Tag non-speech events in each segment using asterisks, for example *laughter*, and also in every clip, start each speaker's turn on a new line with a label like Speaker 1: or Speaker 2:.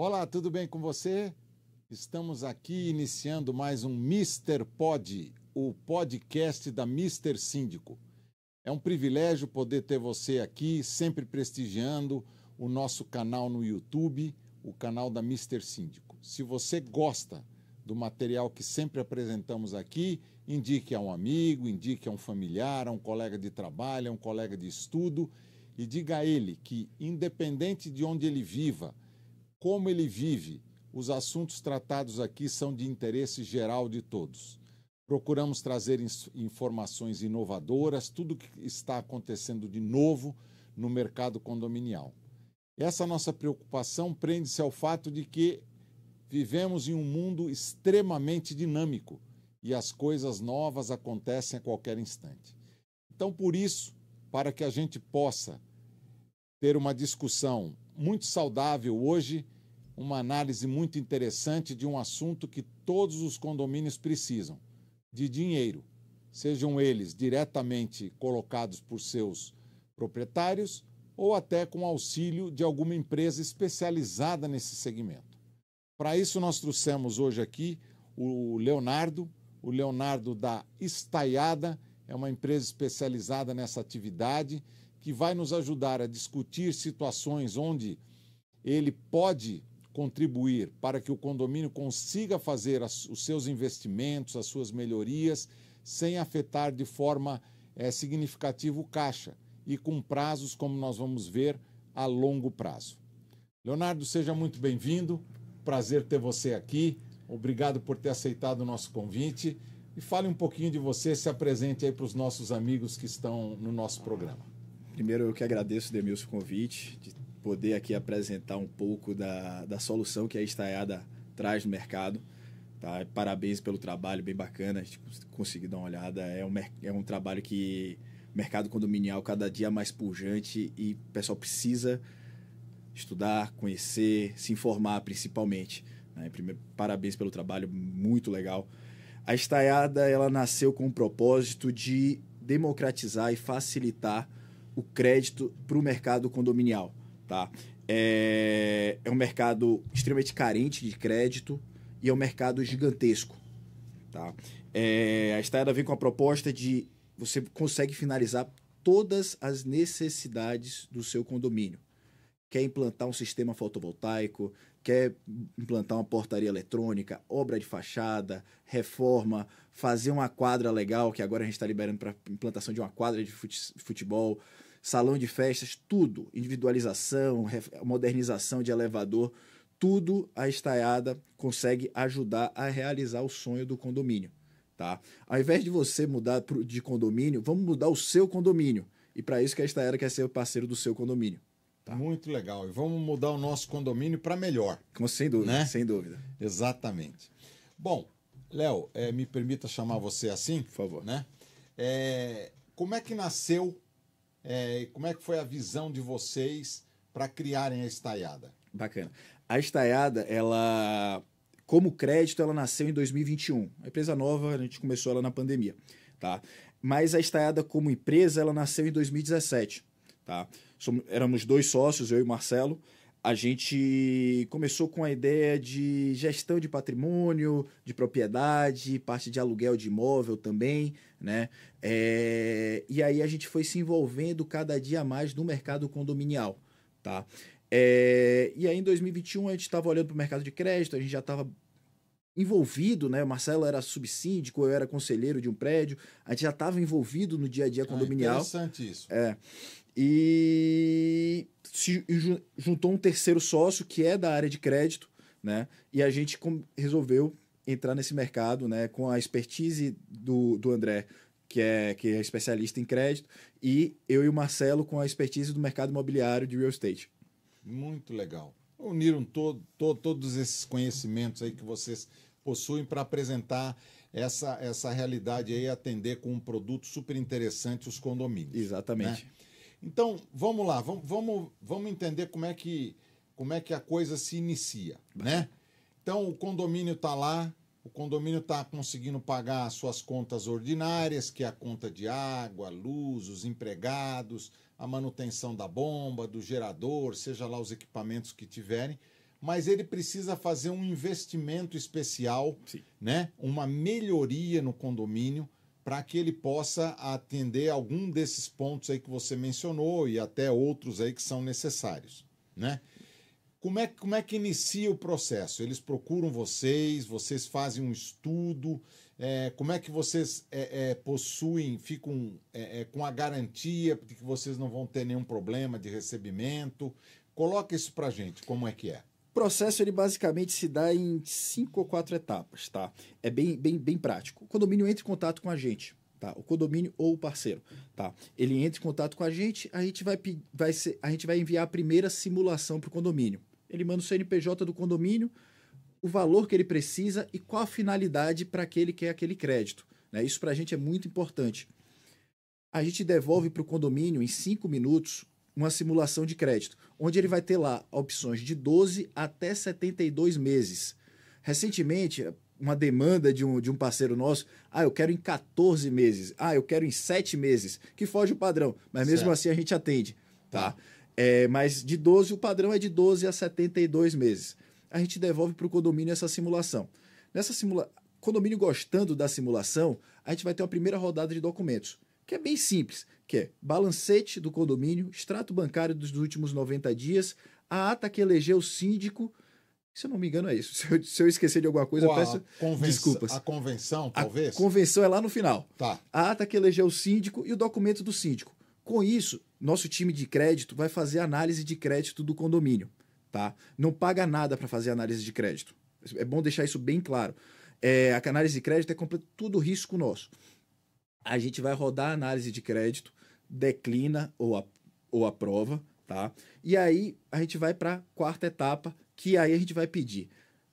Speaker 1: Olá, tudo bem com você? Estamos aqui iniciando mais um Mister Pod, o podcast da Mister Síndico. É um privilégio poder ter você aqui, sempre prestigiando o nosso canal no YouTube, o canal da Mister Síndico. Se você gosta do material que sempre apresentamos aqui, indique a um amigo, indique a um familiar, a um colega de trabalho, a um colega de estudo e diga a ele que, independente de onde ele viva, como ele vive. Os assuntos tratados aqui são de interesse geral de todos. Procuramos trazer informações inovadoras, tudo o que está acontecendo de novo no mercado condominial. Essa nossa preocupação prende-se ao fato de que vivemos em um mundo extremamente dinâmico e as coisas novas acontecem a qualquer instante. Então, por isso, para que a gente possa ter uma discussão muito saudável hoje, uma análise muito interessante de um assunto que todos os condomínios precisam: de dinheiro. Sejam eles diretamente colocados por seus proprietários ou até com auxílio de alguma empresa especializada nesse segmento. Para isso, nós trouxemos hoje aqui o Leonardo, o Leonardo da Estaiada, é uma empresa especializada nessa atividade que vai nos ajudar a discutir situações onde ele pode contribuir para que o condomínio consiga fazer as, os seus investimentos, as suas melhorias, sem afetar de forma é, significativa o caixa e com prazos, como nós vamos ver, a longo prazo. Leonardo, seja muito bem-vindo. Prazer ter você aqui. Obrigado por ter aceitado o nosso convite. E fale um pouquinho de você, se apresente aí para os nossos amigos que
Speaker 2: estão no nosso programa. Primeiro, eu que agradeço, Demilson, o convite, de poder aqui apresentar um pouco da, da solução que a Estaiada traz no mercado. Tá? Parabéns pelo trabalho, bem bacana, a gente conseguiu dar uma olhada. É um, é um trabalho que mercado condominial cada dia mais pujante e o pessoal precisa estudar, conhecer, se informar principalmente. Né? Primeiro, parabéns pelo trabalho, muito legal. A Estaiada ela nasceu com o propósito de democratizar e facilitar o crédito para o mercado condominial. Tá? É, é um mercado extremamente carente de crédito e é um mercado gigantesco. Tá? É, a Estaiada vem com a proposta de você consegue finalizar todas as necessidades do seu condomínio. Quer implantar um sistema fotovoltaico, quer implantar uma portaria eletrônica, obra de fachada, reforma, fazer uma quadra legal, que agora a gente está liberando para implantação de uma quadra de futebol salão de festas, tudo, individualização, modernização de elevador, tudo a estaiada consegue ajudar a realizar o sonho do condomínio, tá? Ao invés de você mudar de condomínio, vamos mudar o seu condomínio. E para isso que a estaiada quer ser o parceiro do seu condomínio. Tá? Muito legal. E vamos mudar
Speaker 1: o nosso condomínio para melhor. sem dúvida, né? sem dúvida. Exatamente. Bom, Léo, é, me permita chamar você assim? Por favor. Né? É, como é que nasceu é, como é que foi a visão de vocês para criarem a estaiada?
Speaker 2: Bacana. A estaiada, ela, como crédito, ela nasceu em 2021. A empresa nova, a gente começou ela na pandemia, tá? Mas a estaiada como empresa, ela nasceu em 2017, tá? Somos, éramos dois sócios, eu e o Marcelo a gente começou com a ideia de gestão de patrimônio, de propriedade, parte de aluguel de imóvel também, né? É, e aí a gente foi se envolvendo cada dia mais no mercado condominial, tá? É, e aí em 2021 a gente estava olhando para o mercado de crédito, a gente já estava envolvido, né? O Marcelo era subsíndico, eu era conselheiro de um prédio, a gente já estava envolvido no dia a dia ah, condominial. Ah, interessante isso. É. E se juntou um terceiro sócio que é da área de crédito, né? E a gente resolveu entrar nesse mercado, né? Com a expertise do, do André, que é, que é especialista em crédito, e eu e o Marcelo com a expertise do mercado imobiliário de real estate.
Speaker 1: Muito legal. Uniram todo, todo todos esses conhecimentos aí que vocês possuem para apresentar essa, essa realidade aí, atender com um produto super interessante os condomínios. Exatamente. Né? Então, vamos lá, vamos, vamos, entender como é, que, como é que a coisa se inicia, né? Então, o condomínio está lá, o condomínio está conseguindo pagar as suas contas ordinárias, que é a conta de água, luz, os empregados, a manutenção da bomba, do gerador, seja lá os equipamentos que tiverem, mas ele precisa fazer um investimento especial, Sim. né? Uma melhoria no condomínio para que ele possa atender algum desses pontos aí que você mencionou e até outros aí que são necessários, né? Como é, como é que inicia o processo? Eles procuram vocês, vocês fazem um estudo, é, como é que vocês é, é, possuem, ficam é, é, com a garantia de que vocês não vão ter nenhum problema de recebimento? Coloca isso a gente,
Speaker 2: como é que é? O processo ele basicamente se dá em cinco ou quatro etapas, tá? É bem, bem, bem prático. O condomínio entra em contato com a gente, tá? O condomínio ou o parceiro, tá? Ele entra em contato com a gente, a gente vai, vai ser, a gente vai enviar a primeira simulação para o condomínio. Ele manda o CNPJ do condomínio, o valor que ele precisa e qual a finalidade para que ele quer aquele crédito. Né? Isso para a gente é muito importante. A gente devolve para o condomínio em cinco minutos uma simulação de crédito, onde ele vai ter lá opções de 12 até 72 meses. Recentemente, uma demanda de um, de um parceiro nosso, ah, eu quero em 14 meses, ah, eu quero em 7 meses, que foge o padrão, mas mesmo certo. assim a gente atende, tá? tá. É, mas de 12, o padrão é de 12 a 72 meses. A gente devolve para o condomínio essa simulação. Nessa simula... condomínio gostando da simulação, a gente vai ter uma primeira rodada de documentos, que é bem simples que é balancete do condomínio, extrato bancário dos últimos 90 dias, a ata que elegeu o síndico. Se eu não me engano, é isso. *laughs* Se eu, se eu esquecer de alguma coisa, eu peço desculpas. A convenção, talvez? A convenção é lá no final. Tá. A ata que elegeu o síndico e o documento do síndico. Com isso, nosso time de crédito vai fazer análise de crédito do condomínio. tá? Não paga nada para fazer análise de crédito. É bom deixar isso bem claro. É, a análise de crédito é tudo risco nosso a gente vai rodar a análise de crédito, declina ou, a, ou aprova, tá? E aí a gente vai para a quarta etapa, que aí a gente vai pedir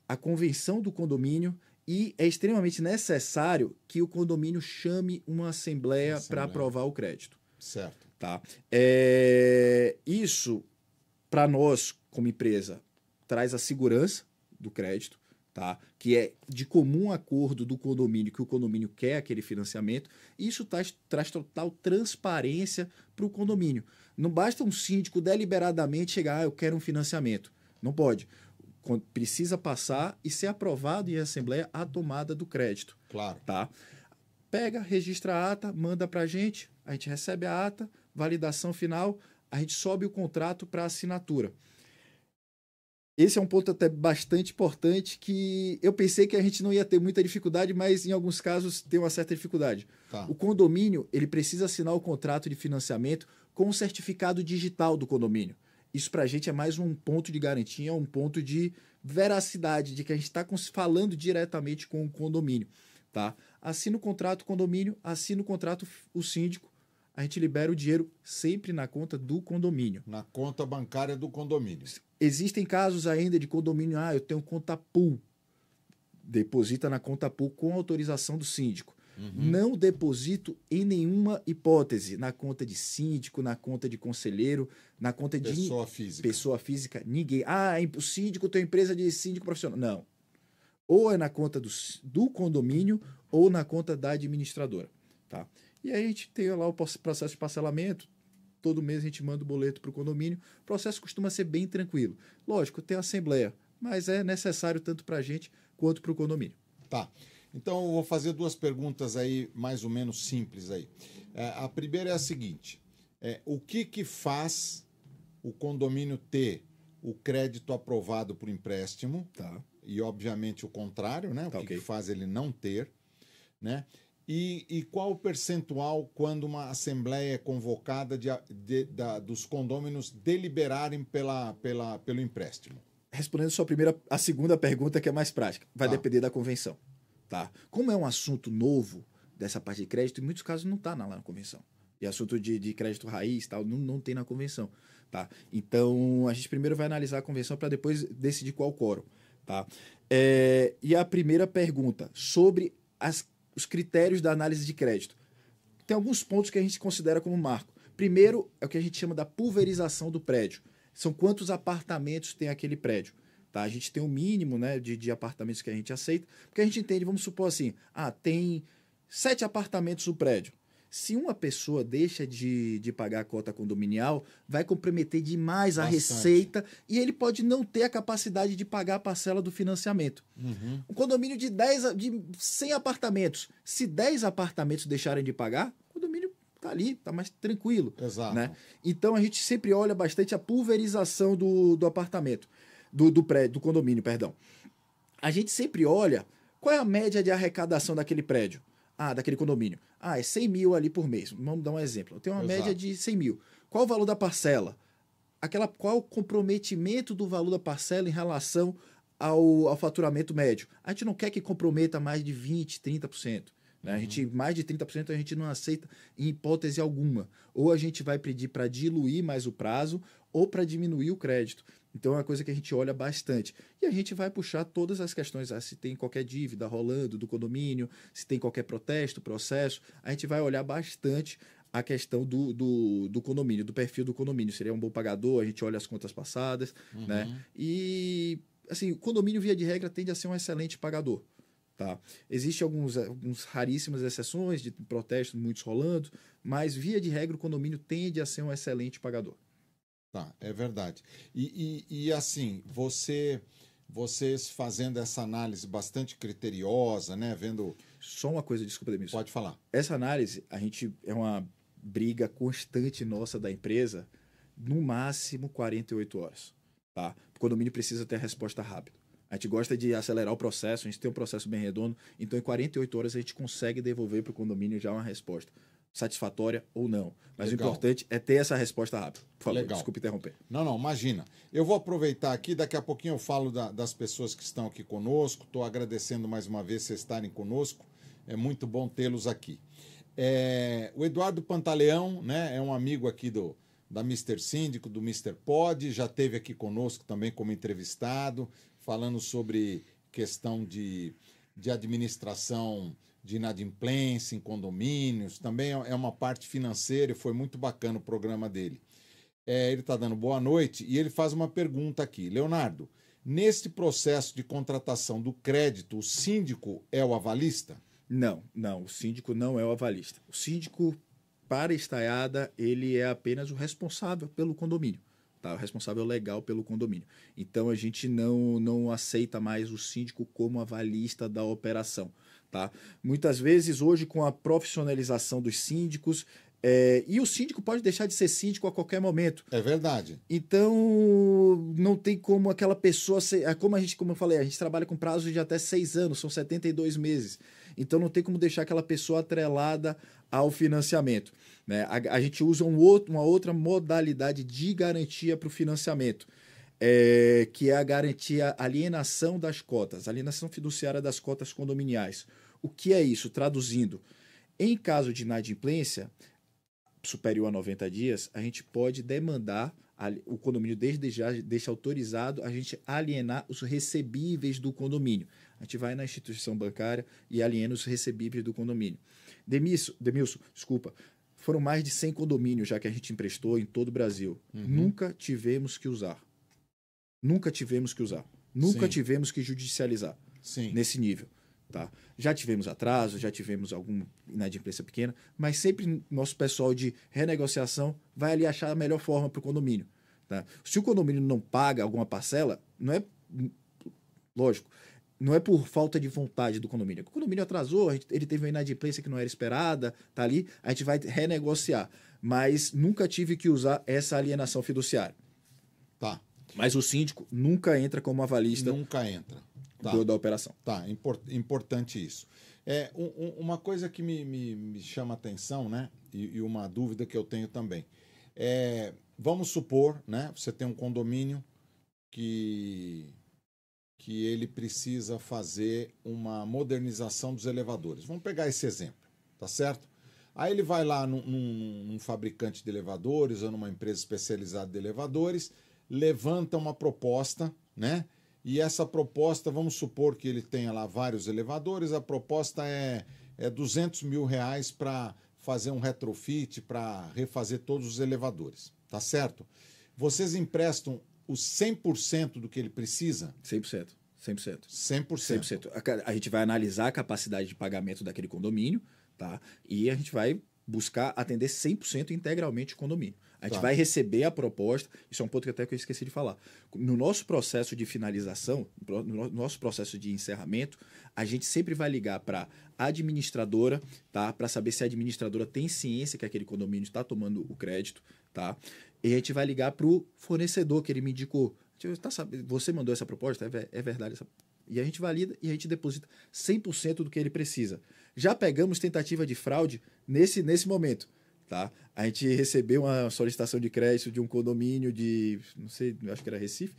Speaker 2: a convenção do condomínio e é extremamente necessário que o condomínio chame uma assembleia, assembleia. para aprovar o crédito. Certo. Tá? É, isso, para nós, como empresa, traz a segurança do crédito tá? que é de comum acordo do condomínio, que o condomínio quer aquele financiamento, isso traz, traz total transparência para o condomínio. Não basta um síndico deliberadamente chegar, ah, eu quero um financiamento. Não pode. Precisa passar e ser aprovado em assembleia a tomada do crédito. Claro. Tá? Pega, registra a ata, manda para a gente, a gente recebe a ata, validação final, a gente sobe o contrato para assinatura esse é um ponto até bastante importante que eu pensei que a gente não ia ter muita dificuldade, mas em alguns casos tem uma certa dificuldade. Tá. O condomínio ele precisa assinar o contrato de financiamento com o certificado digital do condomínio. Isso para a gente é mais um ponto de garantia, um ponto de veracidade de que a gente está falando diretamente com o condomínio, tá? Assina o contrato condomínio, assina o contrato o síndico a gente libera o dinheiro sempre na conta do condomínio. Na conta bancária do condomínio. Existem casos ainda de condomínio, ah, eu tenho conta pool. Deposita na conta pool com autorização do síndico. Uhum. Não deposito em nenhuma hipótese na conta de síndico, na conta de conselheiro, na conta de. Pessoa física. Pessoa física, ninguém. Ah, é o síndico tem empresa de síndico profissional. Não. Ou é na conta do, do condomínio ou na conta da administradora. Tá? E aí a gente tem lá o processo de parcelamento, todo mês a gente manda o boleto para o condomínio. O processo costuma ser bem tranquilo. Lógico, tem assembleia, mas é necessário tanto para a gente quanto para o condomínio. Tá.
Speaker 1: Então eu vou fazer duas perguntas aí mais ou menos simples aí. É, a primeira é a seguinte: é, o que que faz o condomínio ter o crédito aprovado por empréstimo? Tá. E obviamente o contrário, né? O tá, que, okay. que faz ele não ter, né? E, e qual o percentual quando uma assembleia é convocada de, de, da, dos condôminos deliberarem pela, pela, pelo empréstimo?
Speaker 2: Respondendo sua primeira, a segunda pergunta que é mais prática, vai tá. depender da convenção, tá? Como é um assunto novo dessa parte de crédito, em muitos casos não está na, na convenção. E assunto de, de crédito raiz tal não, não tem na convenção, tá? Então a gente primeiro vai analisar a convenção para depois decidir qual quórum, tá? É, e a primeira pergunta sobre as os critérios da análise de crédito. Tem alguns pontos que a gente considera como marco. Primeiro é o que a gente chama da pulverização do prédio. São quantos apartamentos tem aquele prédio. Tá? A gente tem um mínimo né, de, de apartamentos que a gente aceita, porque a gente entende, vamos supor assim, ah, tem sete apartamentos no prédio se uma pessoa deixa de, de pagar a cota condominial, vai comprometer demais a receita e ele pode não ter a capacidade de pagar a parcela do financiamento. Uhum. Um condomínio de, 10, de 100 apartamentos, se 10 apartamentos deixarem de pagar, o condomínio tá ali, tá mais tranquilo. Exato. Né? Então a gente sempre olha bastante a pulverização do, do apartamento, do, do, prédio, do condomínio, perdão. A gente sempre olha qual é a média de arrecadação daquele prédio ah, daquele condomínio. Ah, é 100 mil ali por mês. Vamos dar um exemplo. Eu tenho uma Exato. média de 100 mil. Qual o valor da parcela? Aquela, qual o comprometimento do valor da parcela em relação ao, ao faturamento médio? A gente não quer que comprometa mais de 20%, 30%. Né? Uhum. A gente, uhum. mais de 30% a gente não aceita em hipótese alguma. Ou a gente vai pedir para diluir mais o prazo ou para diminuir o crédito. Então é uma coisa que a gente olha bastante. E a gente vai puxar todas as questões, ah, se tem qualquer dívida rolando do condomínio, se tem qualquer protesto, processo, a gente vai olhar bastante a questão do, do, do, condomínio, do perfil do condomínio. Seria é um bom pagador, a gente olha as contas passadas, uhum. né? E, assim, o condomínio, via de regra, tende a ser um excelente pagador, tá? Existem alguns, alguns raríssimas exceções de protestos, muitos rolando, mas, via de regra, o condomínio tende a ser um excelente pagador. Tá, é verdade. E, e, e assim,
Speaker 1: você vocês fazendo essa análise bastante criteriosa, né? Vendo.
Speaker 2: Só uma coisa, desculpa, Demilson. Pode falar. Essa análise, a gente é uma briga constante nossa da empresa, no máximo 48 horas. Tá? O condomínio precisa ter a resposta rápida. A gente gosta de acelerar o processo, a gente tem um processo bem redondo, então em 48 horas a gente consegue devolver para o condomínio já uma resposta satisfatória ou não. Mas Legal. o importante é ter essa resposta rápida. Por favor, Legal. desculpe interromper.
Speaker 1: Não, não, imagina. Eu vou aproveitar aqui, daqui a pouquinho eu falo da, das pessoas que estão aqui conosco. Estou agradecendo mais uma vez vocês estarem conosco. É muito bom tê-los aqui. É, o Eduardo Pantaleão né, é um amigo aqui do da Mr. Síndico, do Mr. Pod, já teve aqui conosco também como entrevistado, falando sobre questão de, de administração de inadimplência em condomínios, também é, é uma parte financeira e foi muito bacana o programa dele. É, ele está dando boa noite e ele faz uma pergunta aqui. Leonardo, neste processo de contratação do crédito, o síndico é o avalista?
Speaker 2: Não, não, o síndico não é o avalista. O síndico, para estaiada, ele é apenas o responsável pelo condomínio. Tá, o responsável legal pelo condomínio. Então a gente não, não aceita mais o síndico como avalista da operação. Tá? Muitas vezes, hoje, com a profissionalização dos síndicos, é, e o síndico pode deixar de ser síndico a qualquer momento. É verdade. Então, não tem como aquela pessoa ser. É como a gente, como eu falei, a gente trabalha com prazo de até seis anos, são 72 meses. Então não tem como deixar aquela pessoa atrelada ao financiamento. Né? A, a gente usa um outro, uma outra modalidade de garantia para o financiamento. É, que é a garantia alienação das cotas, alienação fiduciária das cotas condominiais. O que é isso? Traduzindo, em caso de inadimplência superior a 90 dias, a gente pode demandar o condomínio desde já deixa autorizado a gente alienar os recebíveis do condomínio. A gente vai na instituição bancária e aliena os recebíveis do condomínio. Demilson, Demilson desculpa, foram mais de 100 condomínios já que a gente emprestou em todo o Brasil. Uhum. Nunca tivemos que usar. Nunca tivemos que usar. Nunca Sim. tivemos que judicializar Sim. nesse nível. Tá? Já tivemos atraso, já tivemos alguma inadimplência pequena, mas sempre nosso pessoal de renegociação vai ali achar a melhor forma para o condomínio. Tá? Se o condomínio não paga alguma parcela, não é. Lógico, não é por falta de vontade do condomínio. O condomínio atrasou, ele teve uma inadimplência que não era esperada, tá ali, a gente vai renegociar. Mas nunca tive que usar essa alienação fiduciária. Tá. Mas o síndico nunca entra como avalista. Nunca entra tá. do, da operação. Tá, import, importante isso.
Speaker 1: É, um, uma coisa que me, me, me chama atenção, né? E, e, uma dúvida que eu tenho também. É, vamos supor, né? Você tem um condomínio que que ele precisa fazer uma modernização dos elevadores. Vamos pegar esse exemplo, tá certo? Aí ele vai lá num, num, num, fabricante de elevadores ou numa empresa especializada de elevadores, levanta uma proposta, né? E essa proposta, vamos supor que ele tenha lá vários elevadores, a proposta é, é 200 mil reais para fazer um retrofit, para refazer todos os elevadores, tá certo? Vocês emprestam os 100% do que
Speaker 2: ele precisa? 100%. 100%. 100%. 100%. A, a gente vai analisar a capacidade de pagamento daquele condomínio, tá? E a gente vai buscar atender 100% integralmente o condomínio. A gente vai receber a proposta, isso é um ponto que até que eu esqueci de falar. No nosso processo de finalização, no nosso processo de encerramento, a gente sempre vai ligar para a administradora, tá? Para saber se a administradora tem ciência que aquele condomínio está tomando o crédito, tá? E a gente vai ligar para o fornecedor que ele me indicou. Tipo, tá você mandou essa proposta? É, é verdade. Essa... E a gente valida e a gente deposita 100% do que ele precisa. Já pegamos tentativa de fraude nesse, nesse momento. Tá? A gente recebeu uma solicitação de crédito de um condomínio de, não sei, acho que era Recife.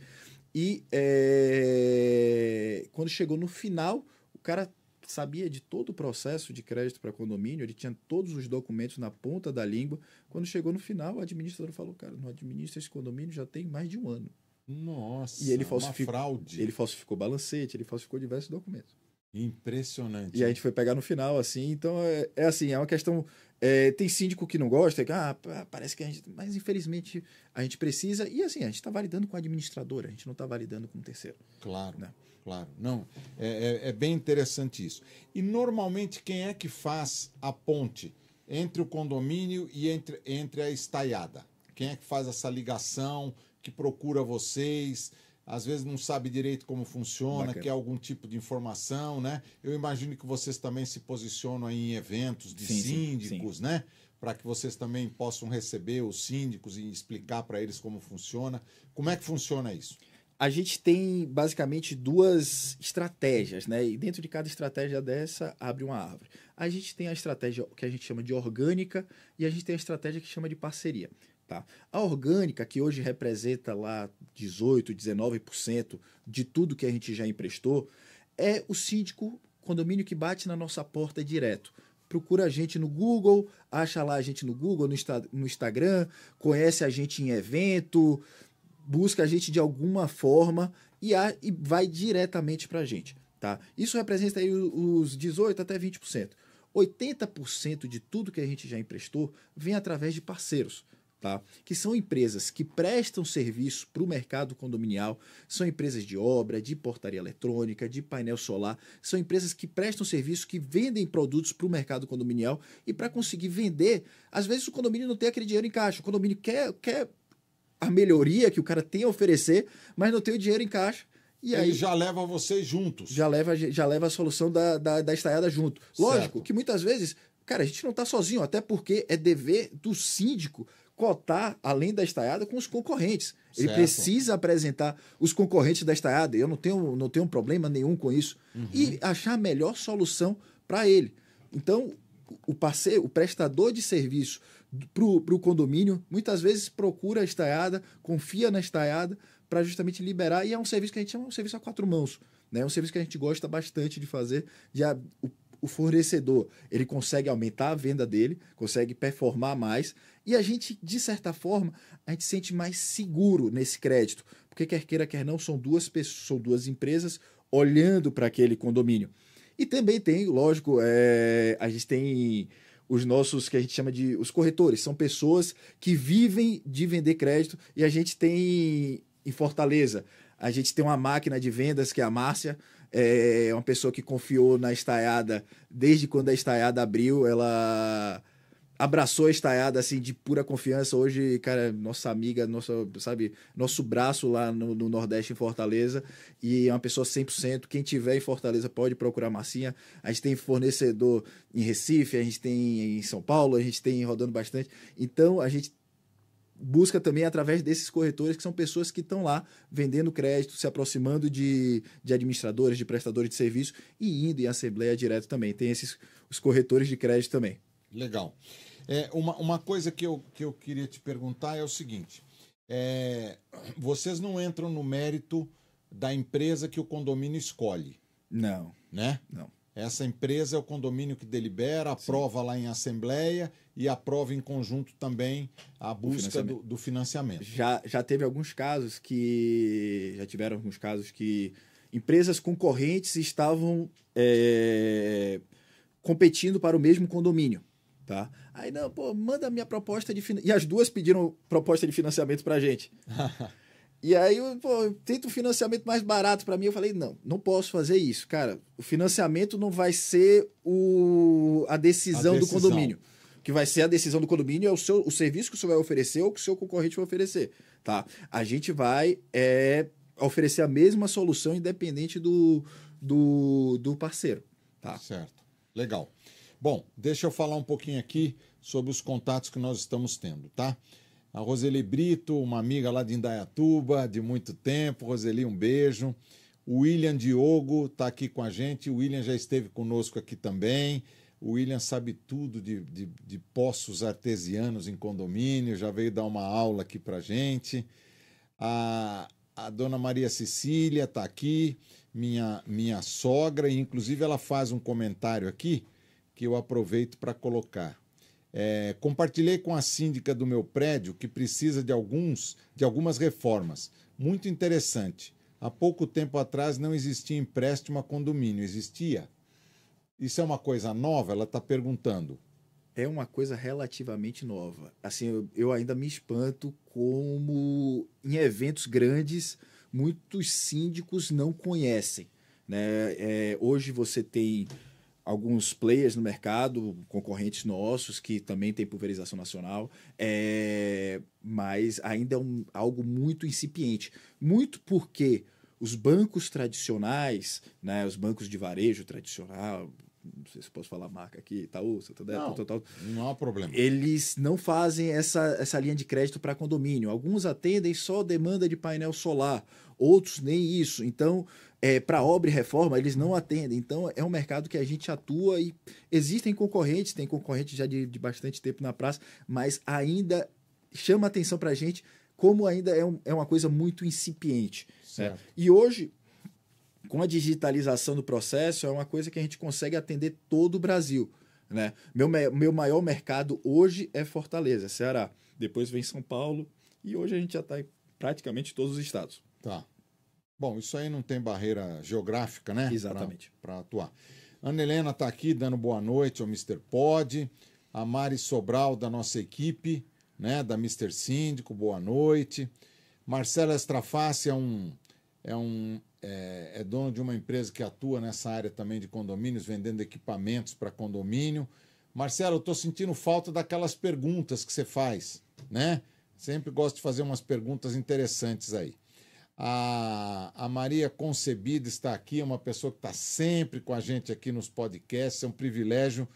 Speaker 2: E é, quando chegou no final, o cara sabia de todo o processo de crédito para condomínio, ele tinha todos os documentos na ponta da língua. Quando chegou no final, o administrador falou: Cara, não administra esse condomínio já tem mais de um ano. Nossa, e ele falsificou, fraude. Ele falsificou balancete, ele falsificou diversos documentos. Impressionante. E a gente foi pegar no final, assim. Então, é, é assim, é uma questão. É, tem síndico que não gosta, que ah, parece que a gente. Mas infelizmente a gente precisa. E assim, a gente está validando com a administradora, a gente não está validando com o terceiro.
Speaker 1: Claro. Né? Claro. Não. É, é, é bem interessante isso. E normalmente quem é que faz a ponte entre o condomínio e entre, entre a estaiada? Quem é que faz essa ligação? Que procura vocês? às vezes não sabe direito como funciona, Bacana. quer algum tipo de informação, né? Eu imagino que vocês também se posicionam em eventos de sim, síndicos, sim, sim. né? Para que vocês também possam receber
Speaker 2: os síndicos e explicar para eles como funciona. Como é que funciona isso? A gente tem basicamente duas estratégias, né? E dentro de cada estratégia dessa abre uma árvore. A gente tem a estratégia que a gente chama de orgânica e a gente tem a estratégia que chama de parceria. Tá? A orgânica, que hoje representa lá 18%, 19% de tudo que a gente já emprestou, é o síndico condomínio que bate na nossa porta direto. Procura a gente no Google, acha lá a gente no Google, no, Insta, no Instagram, conhece a gente em evento, busca a gente de alguma forma e, a, e vai diretamente para a gente. Tá? Isso representa aí os 18% até 20%. 80% de tudo que a gente já emprestou vem através de parceiros. Tá? que são empresas que prestam serviço para o mercado condominial, são empresas de obra, de portaria eletrônica, de painel solar, são empresas que prestam serviço, que vendem produtos para o mercado condominial e para conseguir vender, às vezes o condomínio não tem aquele dinheiro em caixa, o condomínio quer, quer a melhoria que o cara tem a oferecer, mas não tem o dinheiro em caixa. E aí, Ele já leva vocês juntos. Já leva, já leva a solução da, da, da estaiada junto. Lógico certo. que muitas vezes, cara, a gente não está sozinho, até porque é dever do síndico cotar, além da estaiada, com os concorrentes. Ele certo. precisa apresentar os concorrentes da estaiada. Eu não tenho, não tenho problema nenhum com isso. Uhum. E achar a melhor solução para ele. Então, o parceiro, o prestador de serviço para o condomínio, muitas vezes procura a estaiada, confia na estaiada para justamente liberar. E é um serviço que a gente chama um serviço a quatro mãos. Né? É um serviço que a gente gosta bastante de fazer. De, o o fornecedor ele consegue aumentar a venda dele, consegue performar mais e a gente, de certa forma, a gente sente mais seguro nesse crédito, porque quer queira, quer não, são duas pessoas, são duas empresas olhando para aquele condomínio. E também tem, lógico, é, a gente tem os nossos que a gente chama de os corretores, são pessoas que vivem de vender crédito e a gente tem em Fortaleza, a gente tem uma máquina de vendas que é a Márcia, é, é uma pessoa que confiou na estaiada desde quando a estaiada abriu, ela abraçou a estaiada assim de pura confiança. Hoje, cara, nossa amiga, nossa, sabe, nosso braço lá no, no Nordeste em Fortaleza e é uma pessoa 100%. Quem tiver em Fortaleza pode procurar Marcinha. A gente tem fornecedor em Recife, a gente tem em São Paulo, a gente tem rodando bastante. Então, a gente busca também através desses corretores, que são pessoas que estão lá vendendo crédito, se aproximando de, de administradores, de prestadores de serviço e indo em assembleia direto também. Tem esses os corretores de crédito também.
Speaker 1: Legal. É, uma, uma coisa que eu, que eu queria te perguntar é o seguinte: é, vocês não entram no mérito da empresa que o condomínio escolhe.
Speaker 2: Não. Né? Não.
Speaker 1: Essa empresa é o condomínio que delibera, aprova Sim. lá em assembleia e aprova em conjunto também
Speaker 2: a busca financiamento. Do, do, financiamento. Já, já teve alguns casos que. Já tiveram alguns casos que empresas concorrentes estavam é, competindo para o mesmo condomínio. Tá? Aí, não, pô, manda minha proposta de E as duas pediram proposta de financiamento para a gente. *laughs* e aí, pô, tenta um financiamento mais barato para mim. Eu falei, não, não posso fazer isso, cara. O financiamento não vai ser o... a, decisão a decisão do condomínio que vai ser a decisão do condomínio, é o, seu, o serviço que você vai oferecer ou que o seu concorrente vai oferecer, tá? A gente vai é, oferecer a mesma solução independente do, do, do parceiro,
Speaker 1: tá? Certo, legal. Bom, deixa eu falar um pouquinho aqui sobre os contatos que nós estamos tendo, tá? A Roseli Brito, uma amiga lá de Indaiatuba, de muito tempo. Roseli, um beijo. O William Diogo está aqui com a gente. O William já esteve conosco aqui também. O William sabe tudo de, de, de poços artesianos em condomínio, já veio dar uma aula aqui para gente. A, a dona Maria Cecília está aqui, minha, minha sogra, e inclusive ela faz um comentário aqui que eu aproveito para colocar. É, compartilhei com a síndica do meu prédio que precisa de alguns de algumas reformas. Muito interessante. Há pouco tempo atrás não existia empréstimo a condomínio, existia. Isso é uma coisa
Speaker 2: nova? Ela está perguntando. É uma coisa relativamente nova. Assim, eu, eu ainda me espanto como em eventos grandes muitos síndicos não conhecem. Né? É, hoje você tem alguns players no mercado, concorrentes nossos, que também tem pulverização nacional, é, mas ainda é um, algo muito incipiente. Muito porque os bancos tradicionais, né, os bancos de varejo tradicional, não sei se posso falar marca aqui, Itaú, Santander, não, tal, tal, tal. Não há problema. Eles não fazem essa, essa linha de crédito para condomínio. Alguns atendem só demanda de painel solar, outros nem isso. Então, é, para obra e reforma, eles não atendem. Então, é um mercado que a gente atua e existem concorrentes, tem concorrentes já de, de bastante tempo na praça, mas ainda chama atenção para a gente como ainda é, um, é uma coisa muito incipiente. Né? Certo. E hoje, com a digitalização do processo, é uma coisa que a gente consegue atender todo o Brasil. Né? Meu, meu maior mercado hoje é Fortaleza, Ceará. Depois vem São Paulo e hoje a gente já está em praticamente todos os estados. Tá. Bom,
Speaker 1: isso aí não tem barreira geográfica, né? Exatamente. Para atuar. Ana Helena está aqui dando boa noite ao Mr. Pod, a Mari Sobral da nossa equipe, né? Da Mr. Síndico, boa noite. Marcela Estraface é um, é um é, é dono de uma empresa que atua nessa área também de condomínios, vendendo equipamentos para condomínio. Marcelo, eu estou sentindo falta daquelas perguntas que você faz, né? Sempre gosto de fazer umas perguntas interessantes aí. A, a Maria Concebida está aqui, é uma pessoa que está sempre com a gente aqui nos podcasts. É um privilégio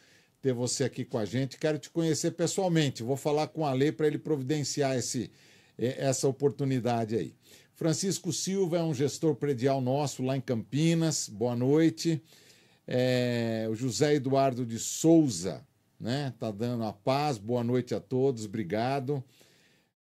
Speaker 1: ter você aqui com a gente. Quero te conhecer pessoalmente. Vou falar com a lei para ele providenciar esse, é, essa oportunidade aí. Francisco Silva é um gestor predial nosso lá em Campinas. Boa noite. É, o José Eduardo de Souza, né? Tá dando a paz. Boa noite a todos. Obrigado.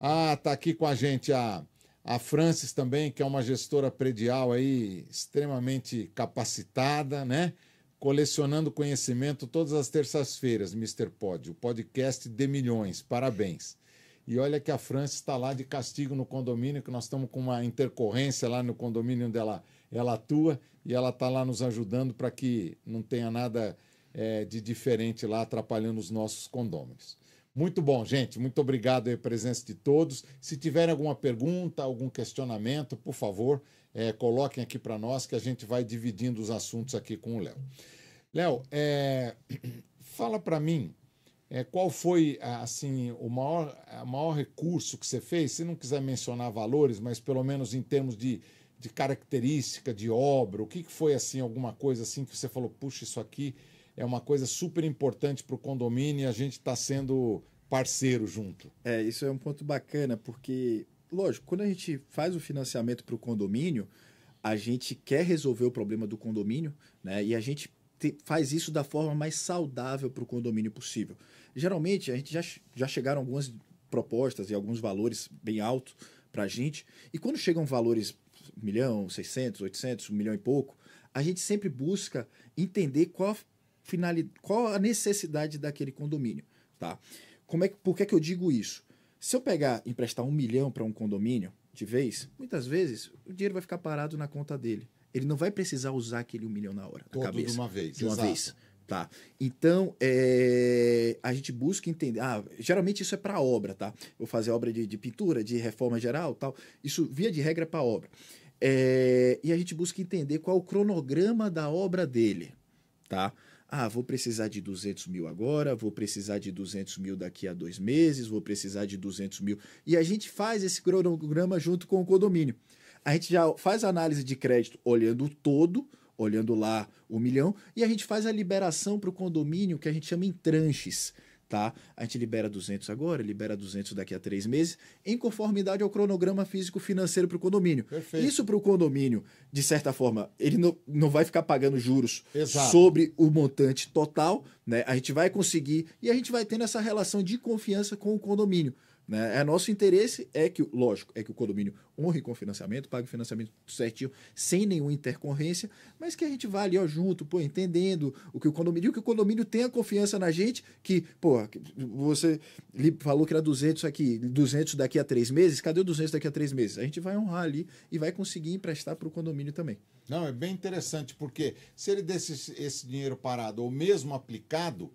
Speaker 1: Ah, tá aqui com a gente a a Francis também, que é uma gestora predial aí extremamente capacitada, né? Colecionando conhecimento todas as terças-feiras, Mr. Pod, o podcast de milhões. Parabéns. E olha que a França está lá de castigo no condomínio, que nós estamos com uma intercorrência lá no condomínio onde ela, ela atua, e ela está lá nos ajudando para que não tenha nada é, de diferente lá atrapalhando os nossos condôminos. Muito bom, gente. Muito obrigado pela presença de todos. Se tiverem alguma pergunta, algum questionamento, por favor, é, coloquem aqui para nós que a gente vai dividindo os assuntos aqui com o Léo. Léo, é, *clears throat* fala para mim é, qual foi assim o maior, o maior recurso que você fez? Se não quiser mencionar valores, mas pelo menos em termos de, de característica, de obra, o que, que foi assim alguma coisa assim que você falou, puxa, isso aqui é uma
Speaker 2: coisa super importante para o condomínio e a gente está sendo parceiro junto. É, isso é um ponto bacana, porque, lógico, quando a gente faz o financiamento para o condomínio, a gente quer resolver o problema do condomínio, né? E a gente faz isso da forma mais saudável para o condomínio possível. Geralmente, a gente já, já chegaram algumas propostas e alguns valores bem altos para a gente. E quando chegam valores milhão, 600, 800, um milhão e pouco, a gente sempre busca entender qual a, finalidade, qual a necessidade daquele condomínio. Tá? Como é que, por que, é que eu digo isso? Se eu pegar emprestar um milhão para um condomínio de vez, muitas vezes o dinheiro vai ficar parado na conta dele. Ele não vai precisar usar aquele um milhão na hora. Todo cabeça, de uma vez. De uma exato. vez. Tá. Então, é, a gente busca entender. Ah, geralmente isso é para obra, tá? Vou fazer obra de, de, pintura, de reforma geral, tal. Isso via de regra é para obra. É, e a gente busca entender qual o cronograma da obra dele, tá? Ah, vou precisar de 200 mil agora, vou precisar de 200 mil daqui a dois meses, vou precisar de 200 mil. E a gente faz esse cronograma junto com o condomínio. A gente já faz a análise de crédito olhando o todo, olhando lá o milhão, e a gente faz a liberação para o condomínio que a gente chama em tranches. Tá? A gente libera 200 agora, libera 200 daqui a três meses, em conformidade ao cronograma físico-financeiro para o condomínio. Perfeito. Isso para o condomínio, de certa forma, ele não, não vai ficar pagando juros
Speaker 1: Exato. sobre
Speaker 2: o montante total, né? A gente vai conseguir e a gente vai tendo essa relação de confiança com o condomínio. Né? É nosso interesse é que, lógico, é que o condomínio honre com o financiamento, pague o financiamento certinho, sem nenhuma intercorrência, mas que a gente vá ali ó, junto, pô, entendendo o que o condomínio, que o condomínio tenha confiança na gente, que, pô, você falou que era 200 aqui, 200 daqui a três meses, cadê o 200 daqui a três meses? A gente vai honrar ali e vai conseguir emprestar para o condomínio também. Não, é bem interessante, porque se ele desse esse dinheiro parado ou mesmo
Speaker 1: aplicado,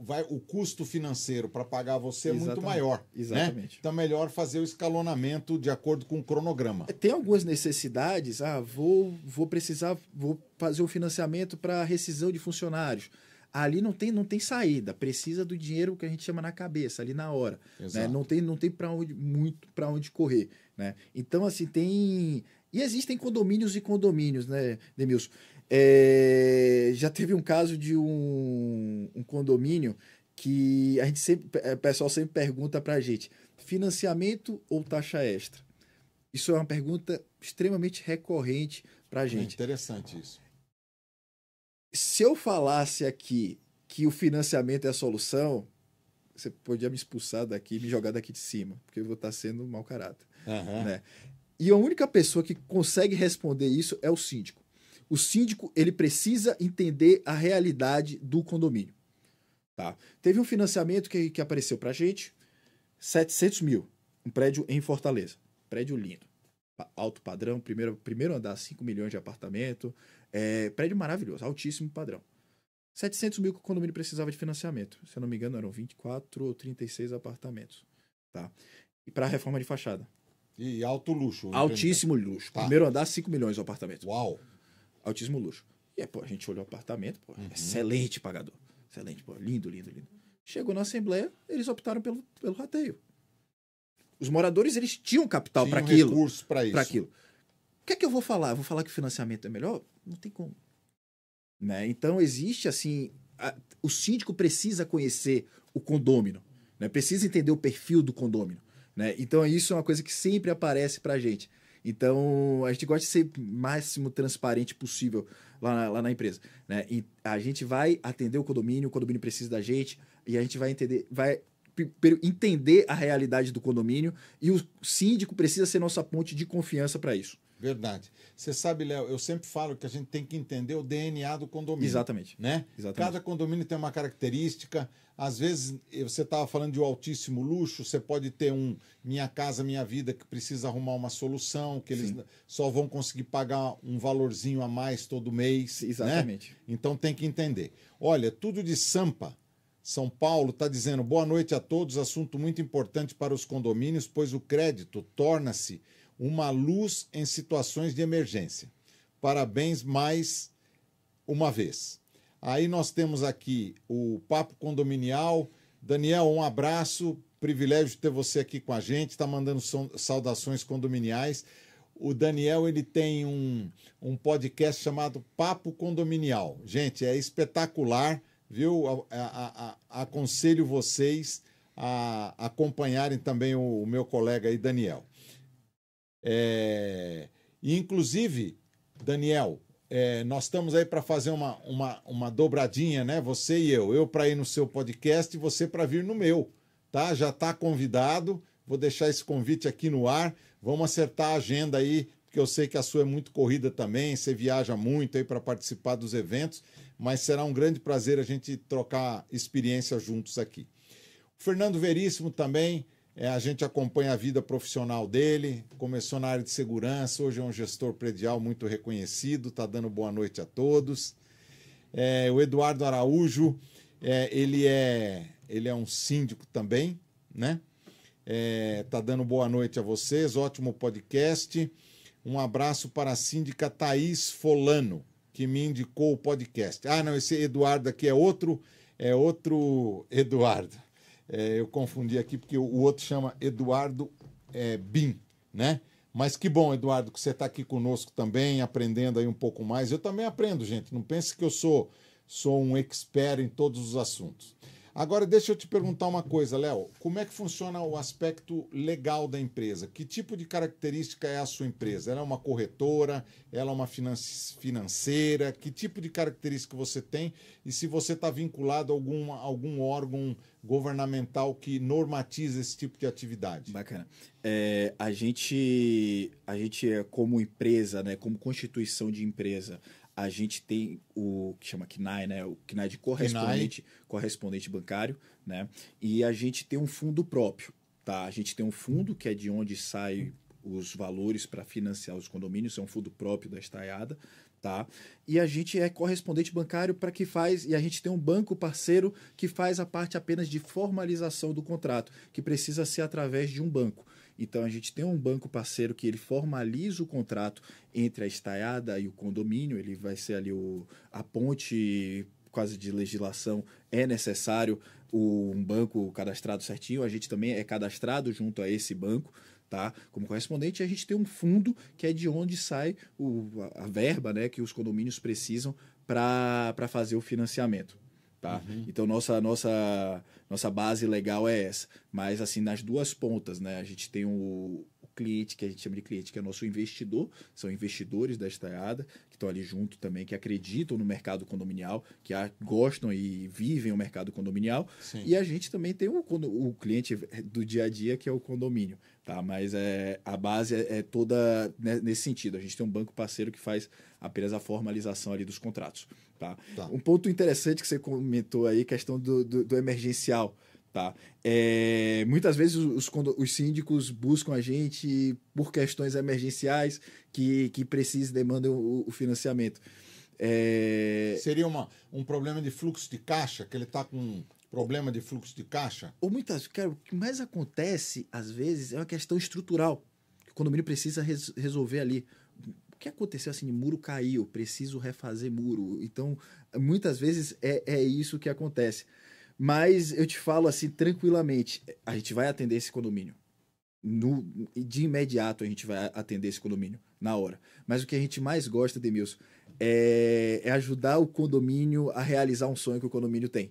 Speaker 1: vai, o custo financeiro para pagar você é Exatamente. muito maior. Né? Exatamente.
Speaker 2: Né? Então, é melhor fazer o escalonamento de acordo com cronograma. Tem algumas necessidades, ah, vou, vou precisar, vou fazer um financiamento para rescisão de funcionários. Ali não tem, não tem saída, precisa do dinheiro que a gente chama na cabeça, ali na hora. Né? Não tem, não tem para onde muito para onde correr. Né? Então, assim, tem. E existem condomínios e condomínios, né, Demilson? É... já teve um caso de um, um condomínio que a gente sempre, é, o pessoal sempre pergunta para a gente: financiamento ou taxa extra? Isso é uma pergunta extremamente recorrente para a é gente. É interessante isso. Se eu falasse aqui que o financiamento é a solução, você podia me expulsar daqui, me jogar daqui de cima, porque eu vou estar tá sendo mau caráter. Uhum. Né? E a única pessoa que consegue responder isso é o síndico. O síndico ele precisa entender a realidade do condomínio. Tá? Teve um financiamento que, que apareceu para gente, 700 mil, um prédio em Fortaleza prédio lindo. Alto padrão, primeiro, primeiro andar, 5 milhões de apartamento. É, prédio maravilhoso, altíssimo padrão. 700 mil que o condomínio precisava de financiamento. Se eu não me engano, eram 24 ou 36 apartamentos. Tá? E para reforma de fachada. E alto luxo. Né? Altíssimo luxo. Tá. Primeiro andar, 5 milhões de apartamento. Uau! Altíssimo luxo. E aí, é, pô, a gente olhou o apartamento, pô, uhum. excelente pagador. Excelente, pô, lindo, lindo, lindo. Chegou na Assembleia, eles optaram pelo, pelo rateio. Os moradores eles tinham capital para aquilo. recursos para isso. Para aquilo. O que é que eu vou falar? Eu vou falar que financiamento é melhor? Não tem como. Né? Então existe assim, a, o síndico precisa conhecer o condômino, né? Precisa entender o perfil do condômino, né? Então isso é uma coisa que sempre aparece para gente. Então, a gente gosta de ser máximo transparente possível lá na, lá na empresa. Né? E a gente vai atender o condomínio, o condomínio precisa da gente, e a gente vai entender, vai entender a realidade do condomínio e o síndico precisa ser nossa ponte de confiança para isso. Verdade.
Speaker 1: Você sabe, Léo, eu sempre falo que a gente tem que entender o DNA do condomínio. Exatamente. Né? Exatamente. Cada condomínio tem uma característica. Às vezes, você estava falando de um altíssimo luxo, você pode ter um Minha Casa Minha Vida que precisa arrumar uma solução, que eles Sim. só vão conseguir pagar um valorzinho a mais todo mês. Exatamente. Né? Então tem que entender. Olha, tudo de Sampa, são Paulo está dizendo boa noite a todos, assunto muito importante para os condomínios, pois o crédito torna-se uma luz em situações de emergência. Parabéns mais uma vez. Aí nós temos aqui o Papo Condominial. Daniel, um abraço, privilégio ter você aqui com a gente, está mandando saudações condominiais. O Daniel ele tem um, um podcast chamado Papo Condominial. Gente, é espetacular viu? A, a, a, aconselho vocês a acompanharem também o, o meu colega aí, Daniel. É, inclusive, Daniel, é, nós estamos aí para fazer uma, uma, uma dobradinha, né? Você e eu. Eu para ir no seu podcast e você para vir no meu, tá? Já está convidado. Vou deixar esse convite aqui no ar. Vamos acertar a agenda aí porque eu sei que a sua é muito corrida também, você viaja muito aí para participar dos eventos, mas será um grande prazer a gente trocar experiência juntos aqui. O Fernando Veríssimo também, é, a gente acompanha a vida profissional dele, começou na área de segurança, hoje é um gestor predial muito reconhecido, está dando boa noite a todos. É, o Eduardo Araújo, é, ele, é, ele é um síndico também, né? Está é, dando boa noite a vocês, ótimo podcast. Um abraço para a síndica Thaís Folano, que me indicou o podcast. Ah, não, esse Eduardo aqui é outro, é outro Eduardo. É, eu confundi aqui porque o outro chama Eduardo é, Bim, né? Mas que bom, Eduardo, que você está aqui conosco também, aprendendo aí um pouco mais. Eu também aprendo, gente. Não pense que eu sou sou um expert em todos os assuntos. Agora, deixa eu te perguntar uma coisa, Léo. Como é que funciona o aspecto legal da empresa? Que tipo de característica é a sua empresa? Ela é uma corretora? Ela é uma financeira? Que tipo de característica você tem? E se você está vinculado a algum, algum órgão governamental que normatiza esse tipo de atividade?
Speaker 2: Bacana. É, a, gente, a gente, é como empresa, né, como constituição de empresa, a gente tem o que chama KNAI, né? O KNAI de correspondente, KNAI. correspondente bancário, né? E a gente tem um fundo próprio, tá? A gente tem um fundo que é de onde saem os valores para financiar os condomínios, é um fundo próprio da estaiada, tá? E a gente é correspondente bancário para que faz e a gente tem um banco parceiro que faz a parte apenas de formalização do contrato, que precisa ser através de um banco. Então a gente tem um banco parceiro que ele formaliza o contrato entre a estaiada e o condomínio, ele vai ser ali o, a ponte quase de legislação, é necessário o, um banco cadastrado certinho. A gente também é cadastrado junto a esse banco, tá? Como correspondente, a gente tem um fundo que é de onde sai o, a, a verba né, que os condomínios precisam para fazer o financiamento. Tá? Uhum. Então nossa nossa nossa base legal é essa, mas assim nas duas pontas, né? A gente tem o, o cliente que a gente chama de cliente, que é nosso investidor, são investidores da estaiada que estão ali junto também, que acreditam no mercado condominial, que a, gostam e vivem o mercado condominial. Sim. E a gente também tem o, o cliente do dia a dia que é o condomínio, tá? Mas é a base é, é toda nesse sentido. A gente tem um banco parceiro que faz apenas a formalização ali dos contratos. Tá? tá? Um ponto interessante que você comentou aí, questão do, do, do emergencial. Tá? É, muitas vezes os, os síndicos buscam a gente por questões emergenciais que, que precisam, demandam o, o financiamento. É... Seria uma, um problema de fluxo de caixa, que ele está com problema de fluxo de caixa? Ou muitas, cara, o que mais acontece, às vezes, é uma questão estrutural que o condomínio precisa res resolver ali. O que aconteceu assim? Muro caiu, preciso refazer muro. Então, muitas vezes é, é isso que acontece. Mas eu te falo assim, tranquilamente, a gente vai atender esse condomínio. No, de imediato a gente vai atender esse condomínio, na hora. Mas o que a gente mais gosta, Demilson, é, é ajudar o condomínio a realizar um sonho que o condomínio tem.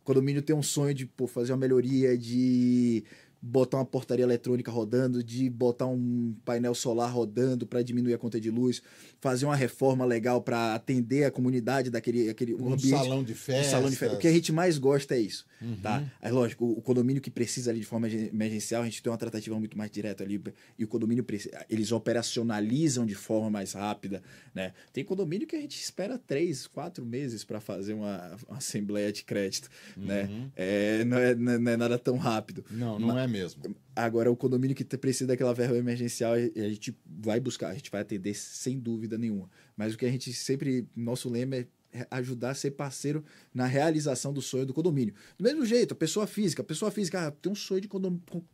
Speaker 2: O condomínio tem um sonho de pô, fazer uma melhoria, de botar uma portaria eletrônica rodando, de botar um painel solar rodando para diminuir a conta de luz, fazer uma reforma legal para atender a comunidade daquele aquele um ambiente, salão de festa. Um salão de festa. O que a gente mais gosta é isso, tá? uhum. tá? Aí lógico, o, o, condomínio que precisa ali de forma emergencial, a gente tem uma tratativa muito mais direta ali e o condomínio eles operacionalizam de forma mais rápida, né? Tem condomínio que a gente espera três, quatro meses para fazer uma, uma, assembleia de crédito, né? uhum. né? É não, é, não é, nada tão rápido. Não, não Mas, é mesmo. Agora, o condomínio que precisa daquela verba emergencial, a gente vai buscar, a gente vai atender sem dúvida nenhuma. Mas o que a gente sempre, nosso lema é ajudar a ser parceiro na realização do sonho do condomínio. Do mesmo jeito, a pessoa física, a pessoa física ah, tem um sonho de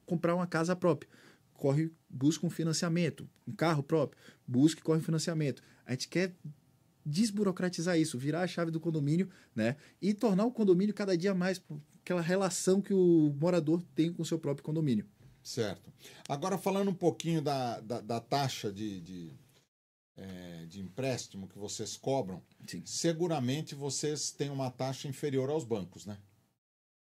Speaker 2: comprar uma casa própria. Corre, busca um financiamento, um carro próprio, busca e corre um financiamento. A gente quer desburocratizar isso, virar a chave do condomínio, né? E tornar o condomínio cada dia mais aquela relação que o morador tem com o seu próprio condomínio. Certo. Agora, falando um pouquinho da, da, da taxa de, de, é,
Speaker 1: de, empréstimo que vocês cobram, sim. seguramente vocês têm uma taxa inferior aos
Speaker 2: bancos, né?